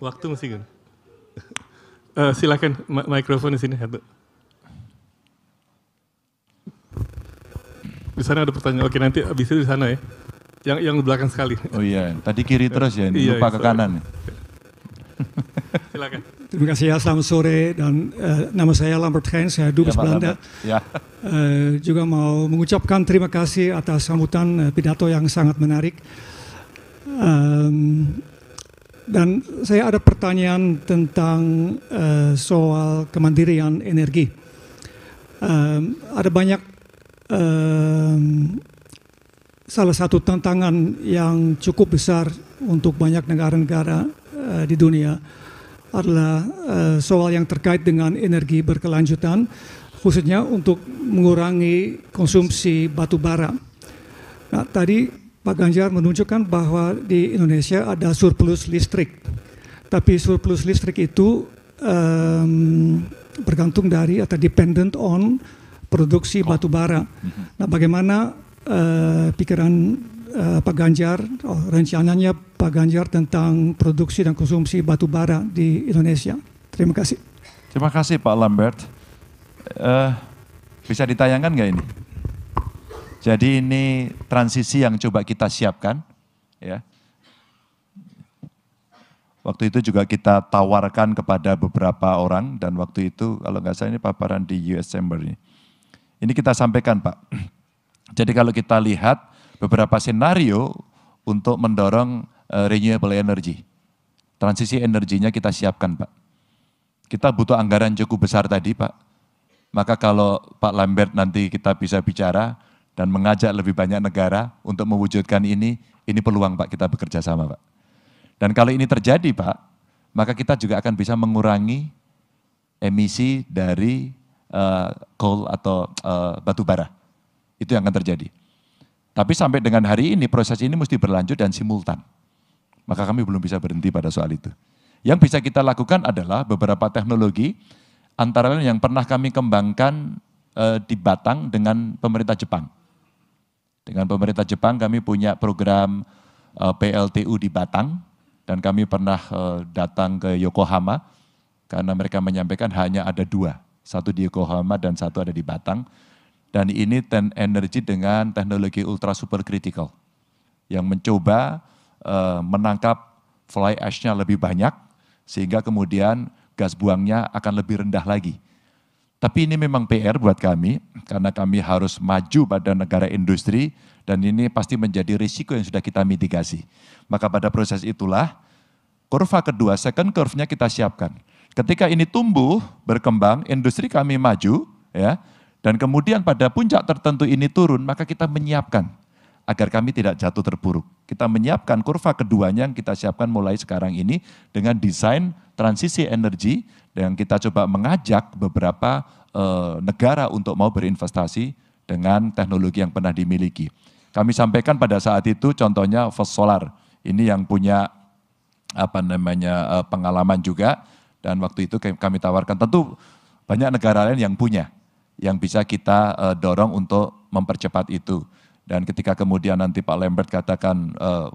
Waktu masih kan. Uh, silakan mikrofon di sini satu. Ya, di sana ada pertanyaan. Oke nanti habis itu di sana ya. Yang yang belakang sekali. Oh iya, tadi kiri terus ya, ini. Iya, lupa ke kanan. Ya. Silakan. Terima kasih ya, selamat sore dan uh, nama saya Lambert Heinz, saya Dubes iya, ya, Belanda. Ya. Uh, juga mau mengucapkan terima kasih atas sambutan uh, pidato yang sangat menarik. Um, dan saya ada pertanyaan tentang uh, soal kemandirian energi. Um, ada banyak um, salah satu tantangan yang cukup besar untuk banyak negara-negara eh, di dunia adalah eh, soal yang terkait dengan energi berkelanjutan, khususnya untuk mengurangi konsumsi batu bara. Nah, tadi Pak Ganjar menunjukkan bahwa di Indonesia ada surplus listrik, tapi surplus listrik itu um, bergantung dari atau dependent on produksi batu bara. Nah, bagaimana Eh, pikiran uh, Pak Ganjar, oh, rencananya Pak Ganjar tentang produksi dan konsumsi batu bara di Indonesia. Terima kasih. Terima kasih Pak Lambert. Uh, bisa ditayangkan nggak ini? Jadi ini transisi yang coba kita siapkan, ya. Waktu itu juga kita tawarkan kepada beberapa orang dan waktu itu kalau nggak salah ini paparan di US Chamber ini. Ini kita sampaikan Pak. Jadi kalau kita lihat beberapa senario untuk mendorong uh, renewable energy. Transisi energinya kita siapkan, Pak. Kita butuh anggaran cukup besar tadi, Pak. Maka kalau Pak Lambert nanti kita bisa bicara dan mengajak lebih banyak negara untuk mewujudkan ini, ini peluang, Pak, kita bekerja sama, Pak. Dan kalau ini terjadi, Pak, maka kita juga akan bisa mengurangi emisi dari uh, coal atau uh, batu bara. Itu yang akan terjadi. Tapi sampai dengan hari ini proses ini mesti berlanjut dan simultan. Maka kami belum bisa berhenti pada soal itu. Yang bisa kita lakukan adalah beberapa teknologi, antara lain yang pernah kami kembangkan e, di Batang dengan pemerintah Jepang. Dengan pemerintah Jepang kami punya program e, eh, PLTU di Batang, dan kami pernah e, datang ke Yokohama, karena mereka menyampaikan hanya ada dua, satu di Yokohama dan satu ada di Batang dan ini ten energi dengan teknologi ultra super critical yang mencoba uh, menangkap fly ashnya lebih banyak sehingga kemudian gas buangnya akan lebih rendah lagi. Tapi ini memang PR buat kami, karena kami harus maju pada negara industri, dan ini pasti menjadi risiko yang sudah kita mitigasi. Maka pada proses itulah, kurva kedua, second curve-nya kita siapkan. Ketika ini tumbuh, berkembang, industri kami maju, ya dan kemudian pada puncak tertentu ini turun, maka kita menyiapkan agar kami tidak jatuh terburuk. Kita menyiapkan kurva keduanya yang kita siapkan mulai sekarang ini dengan desain transisi energi dan kita coba mengajak beberapa e, negara untuk mau berinvestasi dengan teknologi yang pernah dimiliki. Kami sampaikan pada saat itu contohnya First Solar. Ini yang punya apa namanya eh, pengalaman juga dan waktu itu kami tawarkan tentu banyak negara lain yang punya yang bisa kita uh, dorong untuk mempercepat itu. Dan ketika kemudian nanti Pak Lambert katakan uh,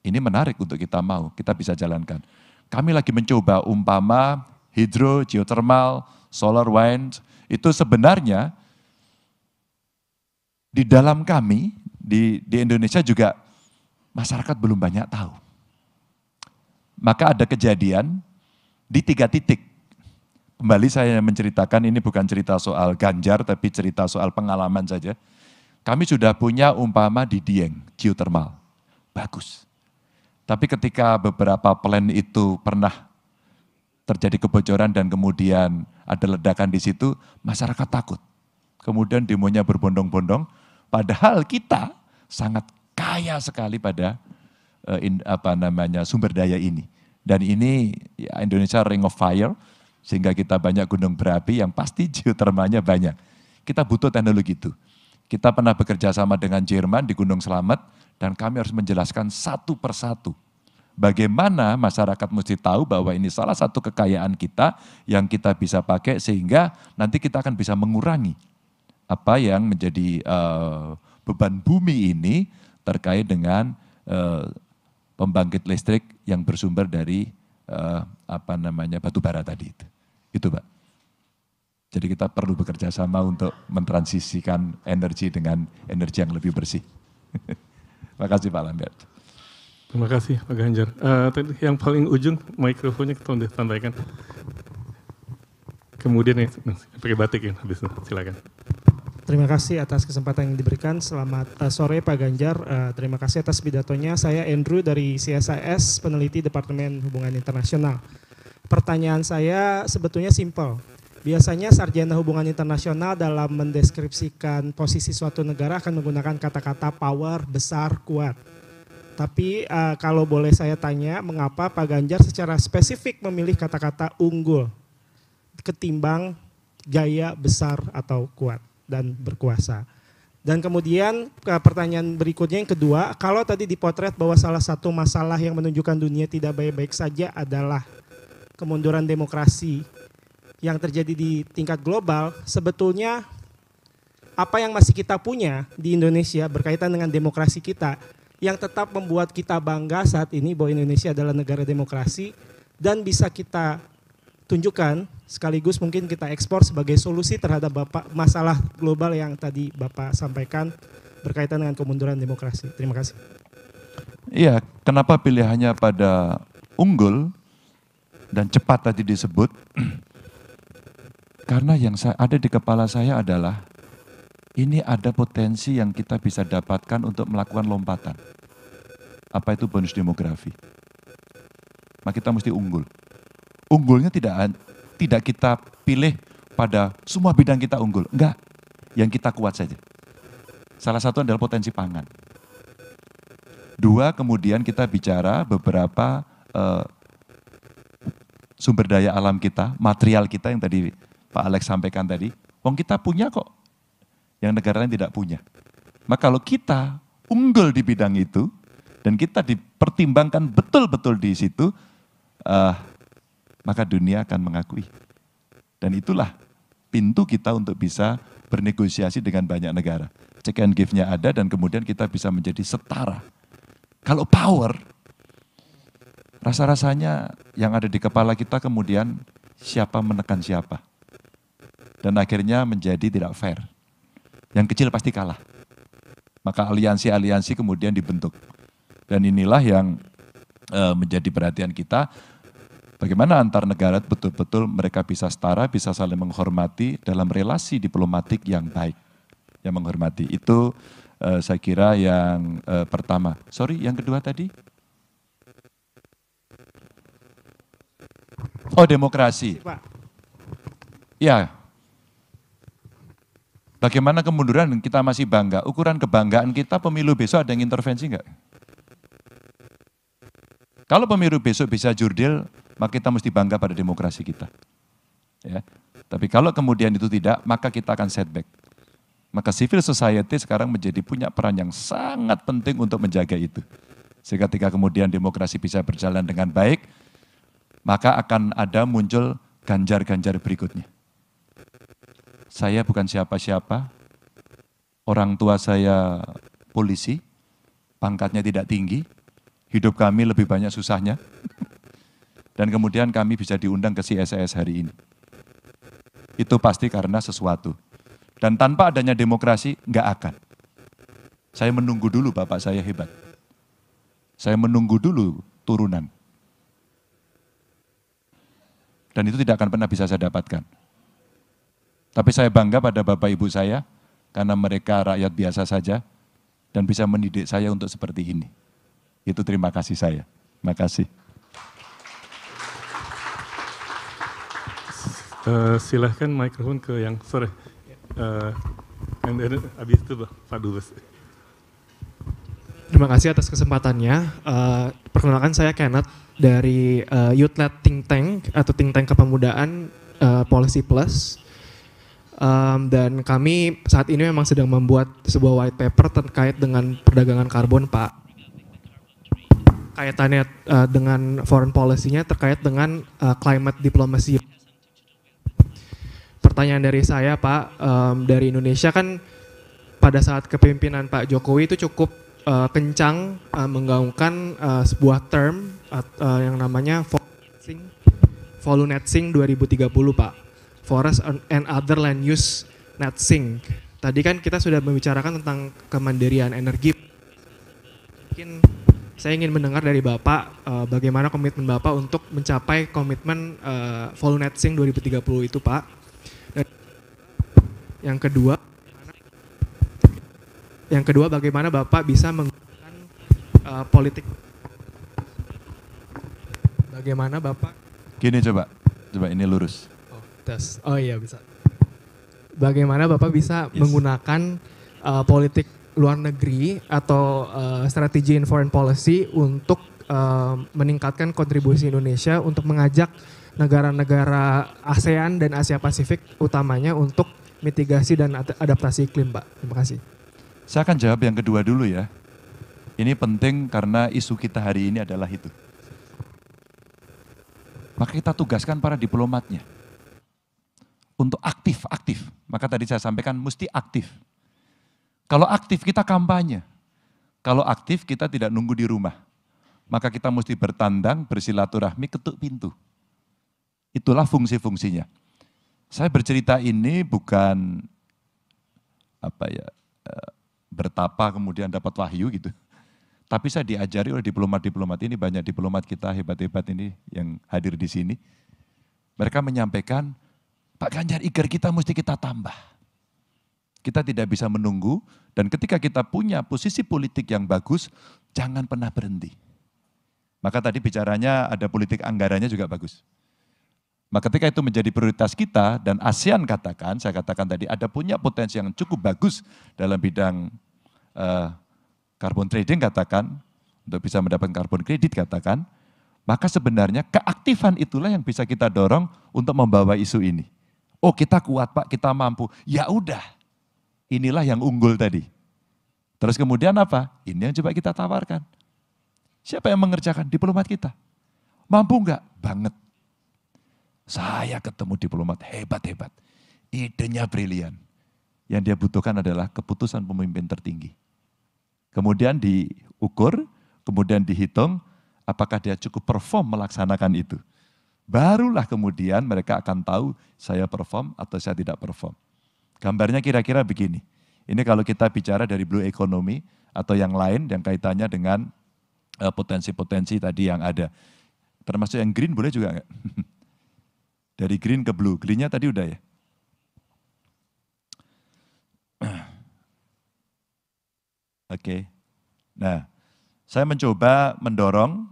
ini menarik untuk kita mau, kita bisa jalankan. Kami lagi mencoba umpama hidro, geothermal, solar wind itu sebenarnya di dalam kami di di Indonesia juga masyarakat belum banyak tahu. Maka ada kejadian di tiga titik Kembali saya menceritakan ini bukan cerita soal Ganjar tapi cerita soal pengalaman saja. Kami sudah punya umpama di Dieng, geothermal. Bagus. Tapi ketika beberapa plan itu pernah terjadi kebocoran dan kemudian ada ledakan di situ, masyarakat takut. Kemudian demonya berbondong-bondong, padahal kita sangat kaya sekali pada uh, in, apa namanya sumber daya ini. Dan ini ya, Indonesia Ring of Fire, sehingga kita banyak gunung berapi yang pasti geotermanya banyak. Kita butuh teknologi itu. Kita pernah bekerja sama dengan Jerman di Gunung Selamat dan kami harus menjelaskan satu persatu bagaimana masyarakat mesti tahu bahwa ini salah satu kekayaan kita yang kita bisa pakai sehingga nanti kita akan bisa mengurangi apa yang menjadi uh, beban bumi ini terkait dengan uh, pembangkit listrik yang bersumber dari uh, apa namanya batu bara tadi itu. Itu, Pak. Jadi kita perlu bekerja sama untuk mentransisikan energi dengan energi yang lebih bersih. Terima kasih Pak Lambert. Terima kasih Pak Ganjar. Uh, yang paling ujung mikrofonnya kita sampaikan. Kemudian ya, pakai batik ya habis itu. Silakan. Terima kasih atas kesempatan yang diberikan. Selamat eh, sore Pak Ganjar. Eh, terima kasih atas pidatonya. Saya Andrew dari CSIS, peneliti Departemen Hubungan Internasional. Pertanyaan saya sebetulnya simpel. Biasanya sarjana hubungan internasional dalam mendeskripsikan posisi suatu negara akan menggunakan kata-kata power, besar, kuat. Tapi eh, kalau boleh saya tanya, mengapa Pak Ganjar secara spesifik memilih kata-kata unggul ketimbang gaya besar atau kuat? dan berkuasa. Dan kemudian eh, pertanyaan berikutnya yang kedua, kalau tadi dipotret bahwa salah satu masalah yang menunjukkan dunia tidak baik-baik saja adalah kemunduran demokrasi yang terjadi di tingkat global, sebetulnya apa yang masih kita punya di Indonesia berkaitan dengan demokrasi kita yang tetap membuat kita bangga saat ini bahwa Indonesia adalah negara demokrasi dan bisa kita tunjukkan sekaligus mungkin kita ekspor sebagai solusi terhadap Bapak masalah global yang tadi Bapak sampaikan berkaitan dengan kemunduran demokrasi. Terima kasih. Iya, kenapa pilihannya pada unggul dan cepat tadi disebut? Karena yang saya, ada di kepala saya adalah ini ada potensi yang kita bisa dapatkan untuk melakukan lompatan. Apa itu bonus demografi? Maka kita mesti unggul. Unggulnya tidak tidak kita pilih pada semua bidang kita unggul. Enggak, yang kita kuat saja. Salah satu adalah potensi pangan. Dua, kemudian kita bicara beberapa uh, sumber daya alam kita, material kita yang tadi Pak Alex sampaikan tadi, wong kita punya kok, yang negara lain tidak punya. Maka kalau kita unggul di bidang itu, dan kita dipertimbangkan betul-betul di situ, uh, maka dunia akan mengakui. Dan itulah pintu kita untuk bisa bernegosiasi dengan banyak negara. Check and give-nya ada dan kemudian kita bisa menjadi setara. Kalau power, rasa-rasanya yang ada di kepala kita kemudian siapa menekan siapa. Dan akhirnya menjadi tidak fair. Yang kecil pasti kalah. Maka aliansi-aliansi kemudian dibentuk. Dan inilah yang eh, menjadi perhatian kita Bagaimana antar negara betul-betul mereka bisa setara, bisa saling menghormati dalam relasi diplomatik yang baik, yang menghormati. Itu uh, saya kira yang uh, pertama. Sorry, yang kedua tadi? Oh, demokrasi. Ya. Bagaimana kemunduran kita masih bangga? Ukuran kebanggaan kita pemilu besok ada yang intervensi enggak? Kalau pemilu besok bisa jurdil, maka kita mesti bangga pada demokrasi kita. Ya. Tapi kalau kemudian itu tidak, maka kita akan setback. Maka civil society sekarang menjadi punya peran yang sangat penting untuk menjaga itu. Sehingga ketika kemudian demokrasi bisa berjalan dengan baik, maka akan ada muncul ganjar-ganjar berikutnya. Saya bukan siapa-siapa, orang tua saya polisi, pangkatnya tidak tinggi, hidup kami lebih banyak susahnya. Dan kemudian kami bisa diundang ke CSS hari ini. Itu pasti karena sesuatu. Dan tanpa adanya demokrasi, enggak akan. Saya menunggu dulu bapak saya hebat. Saya menunggu dulu turunan. Dan itu tidak akan pernah bisa saya dapatkan. Tapi saya bangga pada bapak ibu saya, karena mereka rakyat biasa saja, dan bisa mendidik saya untuk seperti ini. Itu terima kasih saya. Terima kasih. Eh, silahkan mikrofon ke yang sore. Uh, eh, and then, abis itu Pak Dubes. Terima kasih atas kesempatannya. Uh, perkenalkan saya Kenneth dari uh, Youth-led Think Tank atau Think Tank Kepemudaan uh, Policy Plus. Um, dan kami saat ini memang sedang membuat sebuah white paper terkait dengan perdagangan karbon, Pak. Kaitannya uh, dengan foreign policy-nya terkait dengan uh, climate diplomacy pertanyaan dari saya Pak um, dari Indonesia kan pada saat kepemimpinan Pak Jokowi itu cukup uh, kencang uh, menggaungkan uh, sebuah term uh, uh, yang namanya volunetsing, volunetsing 2030 Pak Forest and Other Land Use Netsing tadi kan kita sudah membicarakan tentang kemandirian energi mungkin saya ingin mendengar dari Bapak uh, bagaimana komitmen Bapak untuk mencapai komitmen uh, Volunetsing 2030 itu Pak yang kedua, yang kedua bagaimana Bapak bisa menggunakan uh, politik bagaimana Bapak Gini coba. Coba ini lurus. Oh, tes. Oh iya bisa. Bagaimana Bapak bisa yes. menggunakan uh, politik luar negeri atau uh, strategi in foreign policy untuk uh, meningkatkan kontribusi Indonesia untuk mengajak negara-negara ASEAN dan Asia Pasifik utamanya untuk mitigasi dan adaptasi iklim, Pak. Terima kasih. Saya akan jawab yang kedua dulu ya. Ini penting karena isu kita hari ini adalah itu. Maka kita tugaskan para diplomatnya untuk aktif, aktif. Maka tadi saya sampaikan mesti aktif. Kalau aktif kita kampanye. Kalau aktif kita tidak nunggu di rumah. Maka kita mesti bertandang, bersilaturahmi, ketuk pintu. Itulah fungsi-fungsinya. Saya bercerita ini bukan apa ya eh, bertapa kemudian dapat wahyu gitu. Tapi saya diajari oleh diplomat-diplomat ini, banyak diplomat kita hebat-hebat ini yang hadir di sini. Mereka menyampaikan, Pak Ganjar Iger kita mesti kita tambah. Kita tidak bisa menunggu dan ketika kita punya posisi politik yang bagus, jangan pernah berhenti. Maka tadi bicaranya ada politik anggarannya juga bagus. Maka ketika itu menjadi prioritas kita dan ASEAN katakan, saya katakan tadi ada punya potensi yang cukup bagus dalam bidang uh, carbon trading katakan, untuk bisa mendapatkan carbon kredit katakan, maka sebenarnya keaktifan itulah yang bisa kita dorong untuk membawa isu ini. Oh kita kuat pak, kita mampu. Ya udah, inilah yang unggul tadi. Terus kemudian apa? Ini yang coba kita tawarkan. Siapa yang mengerjakan? Diplomat kita. Mampu enggak? Banget. Saya ketemu diplomat hebat-hebat. Idenya brilian. Yang dia butuhkan adalah keputusan pemimpin tertinggi. Kemudian diukur, kemudian dihitung apakah dia cukup perform melaksanakan itu. Barulah kemudian mereka akan tahu saya perform atau saya tidak perform. Gambarnya kira-kira begini. Ini kalau kita bicara dari blue economy atau yang lain yang kaitannya dengan eh, potensi-potensi tadi yang ada. Termasuk yang green boleh juga enggak? Dari green ke blue. Greennya tadi udah ya? Oke. Okay. Nah, saya mencoba mendorong.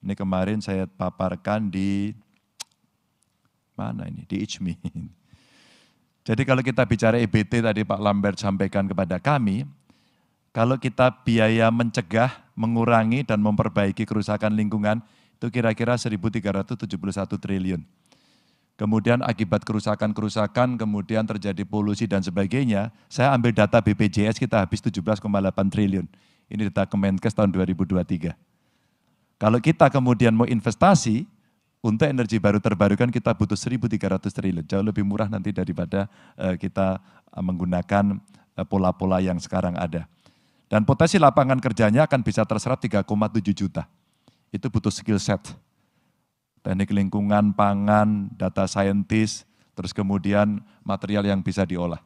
Ini kemarin saya paparkan di mana ini? Di Ichmi. Jadi kalau kita bicara EBT tadi Pak Lambert sampaikan kepada kami, kalau kita biaya mencegah, mengurangi dan memperbaiki kerusakan lingkungan itu kira-kira 1.371 triliun kemudian akibat kerusakan-kerusakan, kemudian terjadi polusi dan sebagainya, saya ambil data BPJS kita habis 17,8 triliun. Ini data Kemenkes tahun 2023. Kalau kita kemudian mau investasi, untuk energi baru terbarukan kita butuh 1.300 triliun, jauh lebih murah nanti daripada eh, kita eh, menggunakan eh, pola-pola yang sekarang ada. Dan potensi lapangan kerjanya akan bisa terserap 3,7 juta. Itu butuh skill set teknik lingkungan, pangan, data saintis, terus kemudian material yang bisa diolah.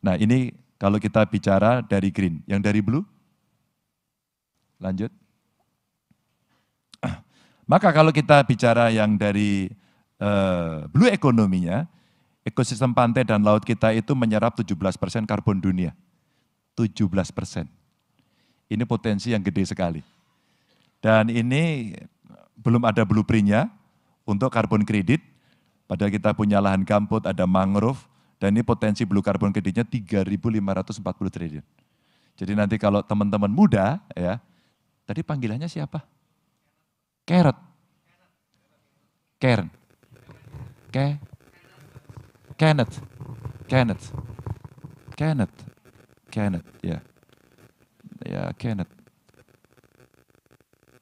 Nah ini kalau kita bicara dari green, yang dari blue? Lanjut. Maka kalau kita bicara yang dari uh, blue ekonominya, ekosistem pantai dan laut kita itu menyerap 17 persen karbon dunia. 17 persen. Ini potensi yang gede sekali. Dan ini belum ada blueprintnya untuk karbon kredit. Padahal kita punya lahan gambut, ada mangrove, dan ini potensi blue karbon kreditnya 3.540 triliun. Jadi nanti kalau teman-teman muda, ya tadi panggilannya siapa? Carrot. Karen. Ke? Kenneth. Kenneth. Kenneth. Kenneth, ya. Ya, Kenneth.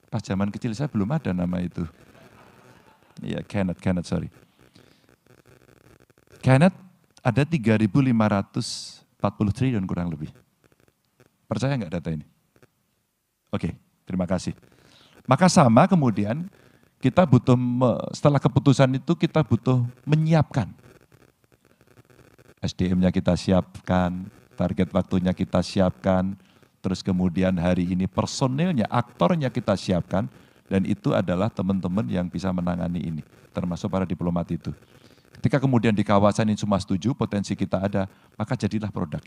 Pas zaman kecil saya belum ada nama itu. Iya, Kenneth, Kenneth, sorry. Kenneth ada 3.540 triliun kurang lebih. Percaya nggak data ini? Oke, terima kasih. Maka sama kemudian kita butuh, setelah keputusan itu kita butuh menyiapkan. SDM-nya kita siapkan, target waktunya kita siapkan, Terus kemudian hari ini personilnya, aktornya kita siapkan dan itu adalah teman-teman yang bisa menangani ini, termasuk para diplomat itu. Ketika kemudian di kawasan ini cuma setuju, potensi kita ada, maka jadilah produk.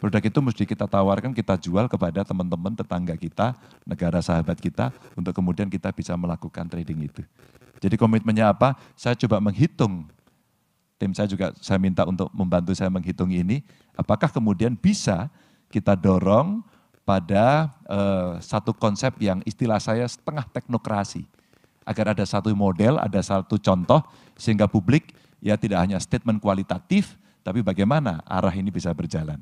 Produk itu mesti kita tawarkan, kita jual kepada teman-teman tetangga kita, negara sahabat kita, untuk kemudian kita bisa melakukan trading itu. Jadi komitmennya apa? Saya coba menghitung tim saya juga saya minta untuk membantu saya menghitung ini, apakah kemudian bisa kita dorong pada uh, satu konsep yang istilah saya setengah teknokrasi. Agar ada satu model, ada satu contoh sehingga publik ya tidak hanya statement kualitatif tapi bagaimana arah ini bisa berjalan.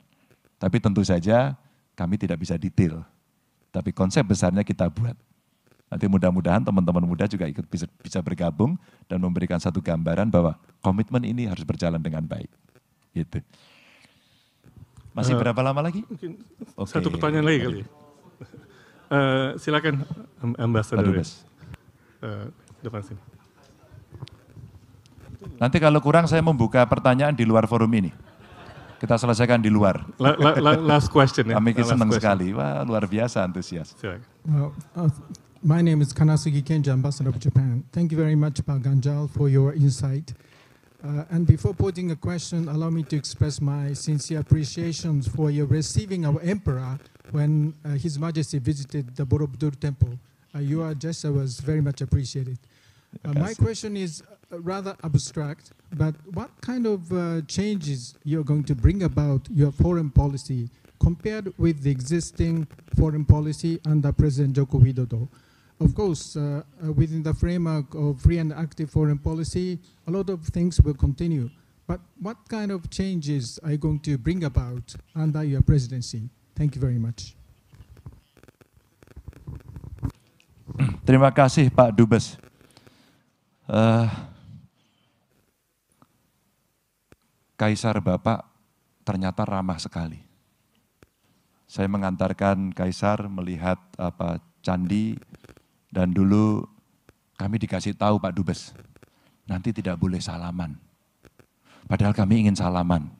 Tapi tentu saja kami tidak bisa detail. Tapi konsep besarnya kita buat. Nanti mudah-mudahan teman-teman muda juga ikut bisa, bisa bergabung dan memberikan satu gambaran bahwa komitmen ini harus berjalan dengan baik. Gitu. Masih eh. berapa lama lagi? Mungkin okay. satu pertanyaan lagi kali. Uh, silakan Ambassador. Uh, depan sini. Nanti kalau kurang saya membuka pertanyaan di luar forum ini. Kita selesaikan di luar. La, la, last question ya. Kami senang question. sekali. Wah, luar biasa antusias. Uh, uh, my name is Kanasugi Kenji, Ambassador of Japan. Thank you very much Pak Ganjal for your insight. Uh, and before putting a question, allow me to express my sincere appreciation for your receiving our emperor when uh, His Majesty visited the Borobudur temple. Uh, your gesture was very much appreciated. Uh, my question is uh, rather abstract, but what kind of uh, changes you're going to bring about your foreign policy compared with the existing foreign policy under President Joko Widodo? of course, uh, uh, within the framework of free and active foreign policy, a lot of things will continue. But what kind of changes are you going to bring about under your presidency? Thank you very much. Terima kasih Pak Dubes. Uh, Kaisar Bapak ternyata ramah sekali. Saya mengantarkan Kaisar melihat apa candi dan dulu kami dikasih tahu Pak Dubes, nanti tidak boleh salaman. Padahal kami ingin salaman.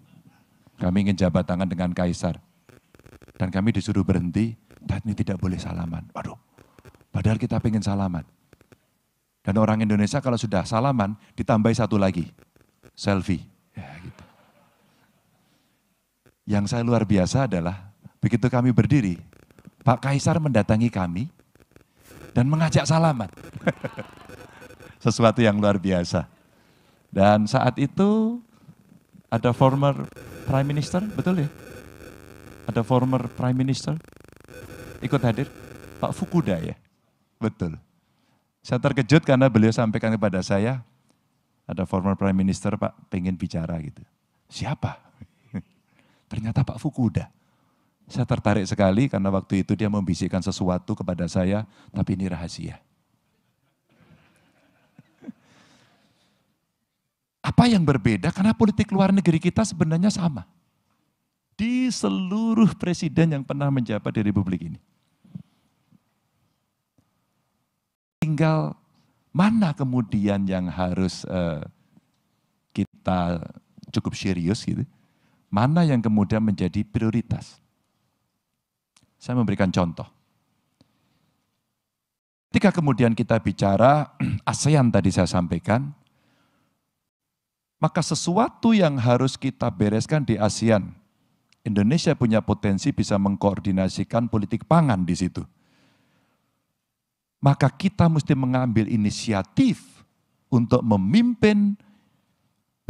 Kami ingin jabat tangan dengan Kaisar. Dan kami disuruh berhenti, dan ini tidak boleh salaman. Waduh, padahal kita pengen salaman. Dan orang Indonesia kalau sudah salaman, ditambahi satu lagi, selfie. Ya, gitu. Yang saya luar biasa adalah, begitu kami berdiri, Pak Kaisar mendatangi kami, dan mengajak salaman. Sesuatu yang luar biasa. Dan saat itu ada former prime minister, betul ya? Ada former prime minister ikut hadir, Pak Fukuda ya? Betul. Saya terkejut karena beliau sampaikan kepada saya, ada former prime minister Pak pengen bicara gitu. Siapa? Ternyata Pak Fukuda. Saya tertarik sekali karena waktu itu dia membisikkan sesuatu kepada saya, tapi ini rahasia. Apa yang berbeda? Karena politik luar negeri kita sebenarnya sama. Di seluruh presiden yang pernah menjabat di republik ini. Tinggal mana kemudian yang harus uh, kita cukup serius gitu. Mana yang kemudian menjadi prioritas. Saya memberikan contoh. Ketika kemudian kita bicara ASEAN tadi saya sampaikan, maka sesuatu yang harus kita bereskan di ASEAN, Indonesia punya potensi bisa mengkoordinasikan politik pangan di situ. Maka kita mesti mengambil inisiatif untuk memimpin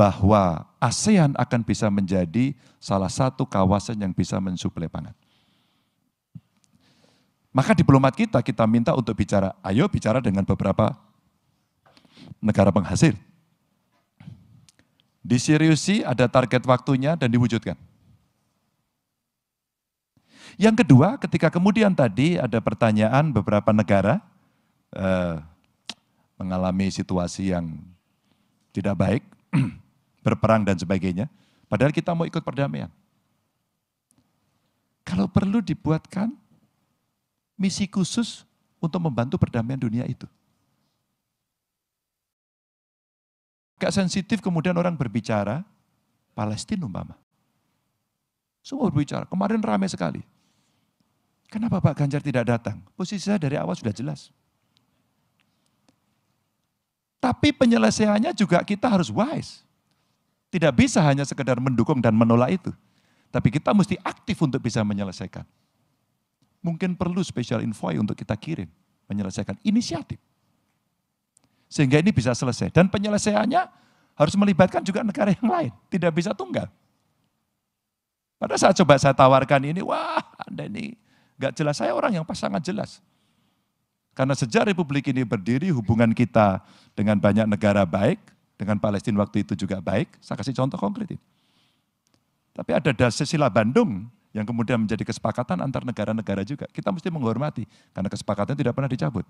bahwa ASEAN akan bisa menjadi salah satu kawasan yang bisa mensuplai pangan. Maka diplomat kita, kita minta untuk bicara. Ayo bicara dengan beberapa negara penghasil. Di Diseriusi, ada target waktunya, dan diwujudkan. Yang kedua, ketika kemudian tadi ada pertanyaan beberapa negara eh, mengalami situasi yang tidak baik, berperang dan sebagainya, padahal kita mau ikut perdamaian. Kalau perlu dibuatkan misi khusus untuk membantu perdamaian dunia itu. Gak sensitif kemudian orang berbicara, Palestina umpama. Semua berbicara, kemarin ramai sekali. Kenapa Pak Ganjar tidak datang? Posisi saya dari awal sudah jelas. Tapi penyelesaiannya juga kita harus wise. Tidak bisa hanya sekedar mendukung dan menolak itu. Tapi kita mesti aktif untuk bisa menyelesaikan mungkin perlu special envoy untuk kita kirim menyelesaikan inisiatif. Sehingga ini bisa selesai. Dan penyelesaiannya harus melibatkan juga negara yang lain. Tidak bisa tunggal. Pada saat coba saya tawarkan ini, wah Anda ini nggak jelas. Saya orang yang sangat jelas. Karena sejak Republik ini berdiri, hubungan kita dengan banyak negara baik, dengan Palestina waktu itu juga baik. Saya kasih contoh konkret ini. Tapi ada dasar sila Bandung yang kemudian menjadi kesepakatan antar negara-negara juga. Kita mesti menghormati karena kesepakatan tidak pernah dicabut.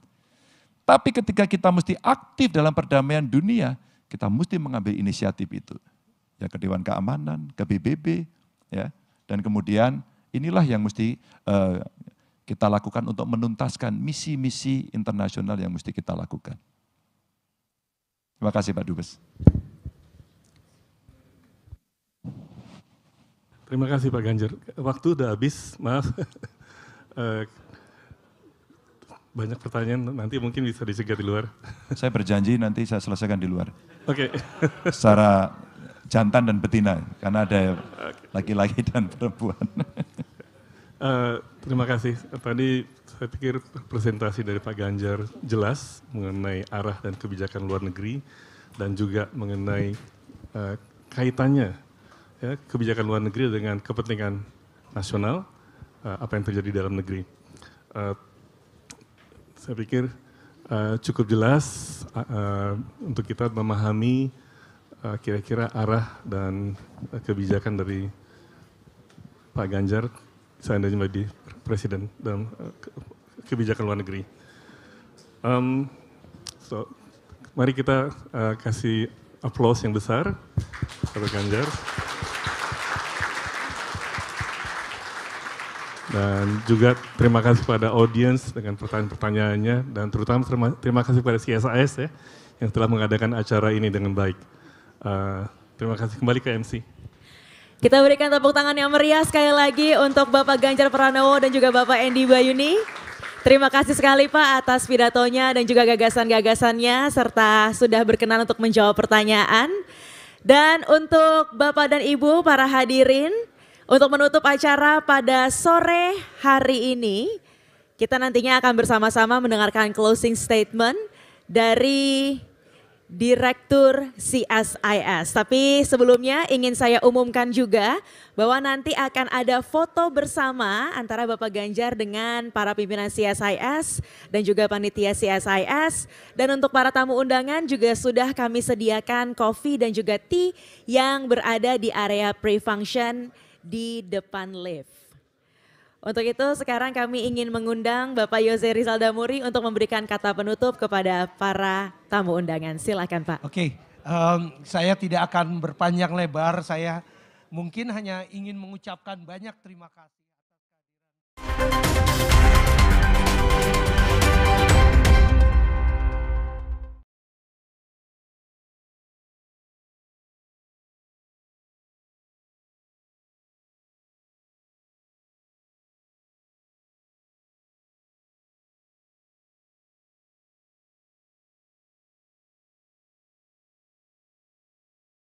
Tapi ketika kita mesti aktif dalam perdamaian dunia, kita mesti mengambil inisiatif itu. Ya ke Dewan Keamanan, ke BBB, ya. Dan kemudian inilah yang mesti uh, kita lakukan untuk menuntaskan misi-misi internasional yang mesti kita lakukan. Terima kasih Pak Dubes. Terima kasih Pak Ganjar. Waktu udah habis, maaf. Eh, banyak pertanyaan, nanti mungkin bisa dicegah di luar. Saya berjanji nanti saya selesaikan di luar. Oke. Okay. Secara jantan dan betina, karena ada laki-laki dan perempuan. Uh, terima kasih. Tadi saya pikir presentasi dari Pak Ganjar jelas mengenai arah dan kebijakan luar negeri dan juga mengenai uh, kaitannya ya, kebijakan luar negeri dengan kepentingan nasional uh, apa yang terjadi dalam negeri. Uh, saya pikir uh, cukup jelas uh, uh, untuk kita memahami kira-kira uh, arah dan kebijakan dari Pak Ganjar seandainya menjadi presiden dalam uh, kebijakan luar negeri. Um, so, mari kita uh, kasih aplaus yang besar kepada Ganjar. Dan juga terima kasih pada audiens dengan pertanyaan-pertanyaannya dan terutama terima terima kasih pada CSIS ya yang telah mengadakan acara ini dengan baik. Uh, terima kasih kembali ke MC. Kita berikan tepuk tangan yang meriah sekali lagi untuk Bapak Ganjar Pranowo dan juga Bapak Andy Bayuni. Terima kasih sekali Pak atas pidatonya dan juga gagasan-gagasannya serta sudah berkenan untuk menjawab pertanyaan. Dan untuk Bapak dan Ibu para hadirin, untuk menutup acara pada sore hari ini, kita nantinya akan bersama-sama mendengarkan closing statement dari Direktur CSIS. Tapi sebelumnya ingin saya umumkan juga bahwa nanti akan ada foto bersama antara Bapak Ganjar dengan para pimpinan CSIS dan juga panitia CSIS. Dan untuk para tamu undangan juga sudah kami sediakan kopi dan juga tea yang berada di area pre-function di depan lift. Untuk itu sekarang kami ingin mengundang Bapak Yose Rizal Damuri untuk memberikan kata penutup kepada para tamu undangan. Silakan Pak. Oke, um, saya tidak akan berpanjang lebar. Saya mungkin hanya ingin mengucapkan banyak terima kasih atas kehadiran.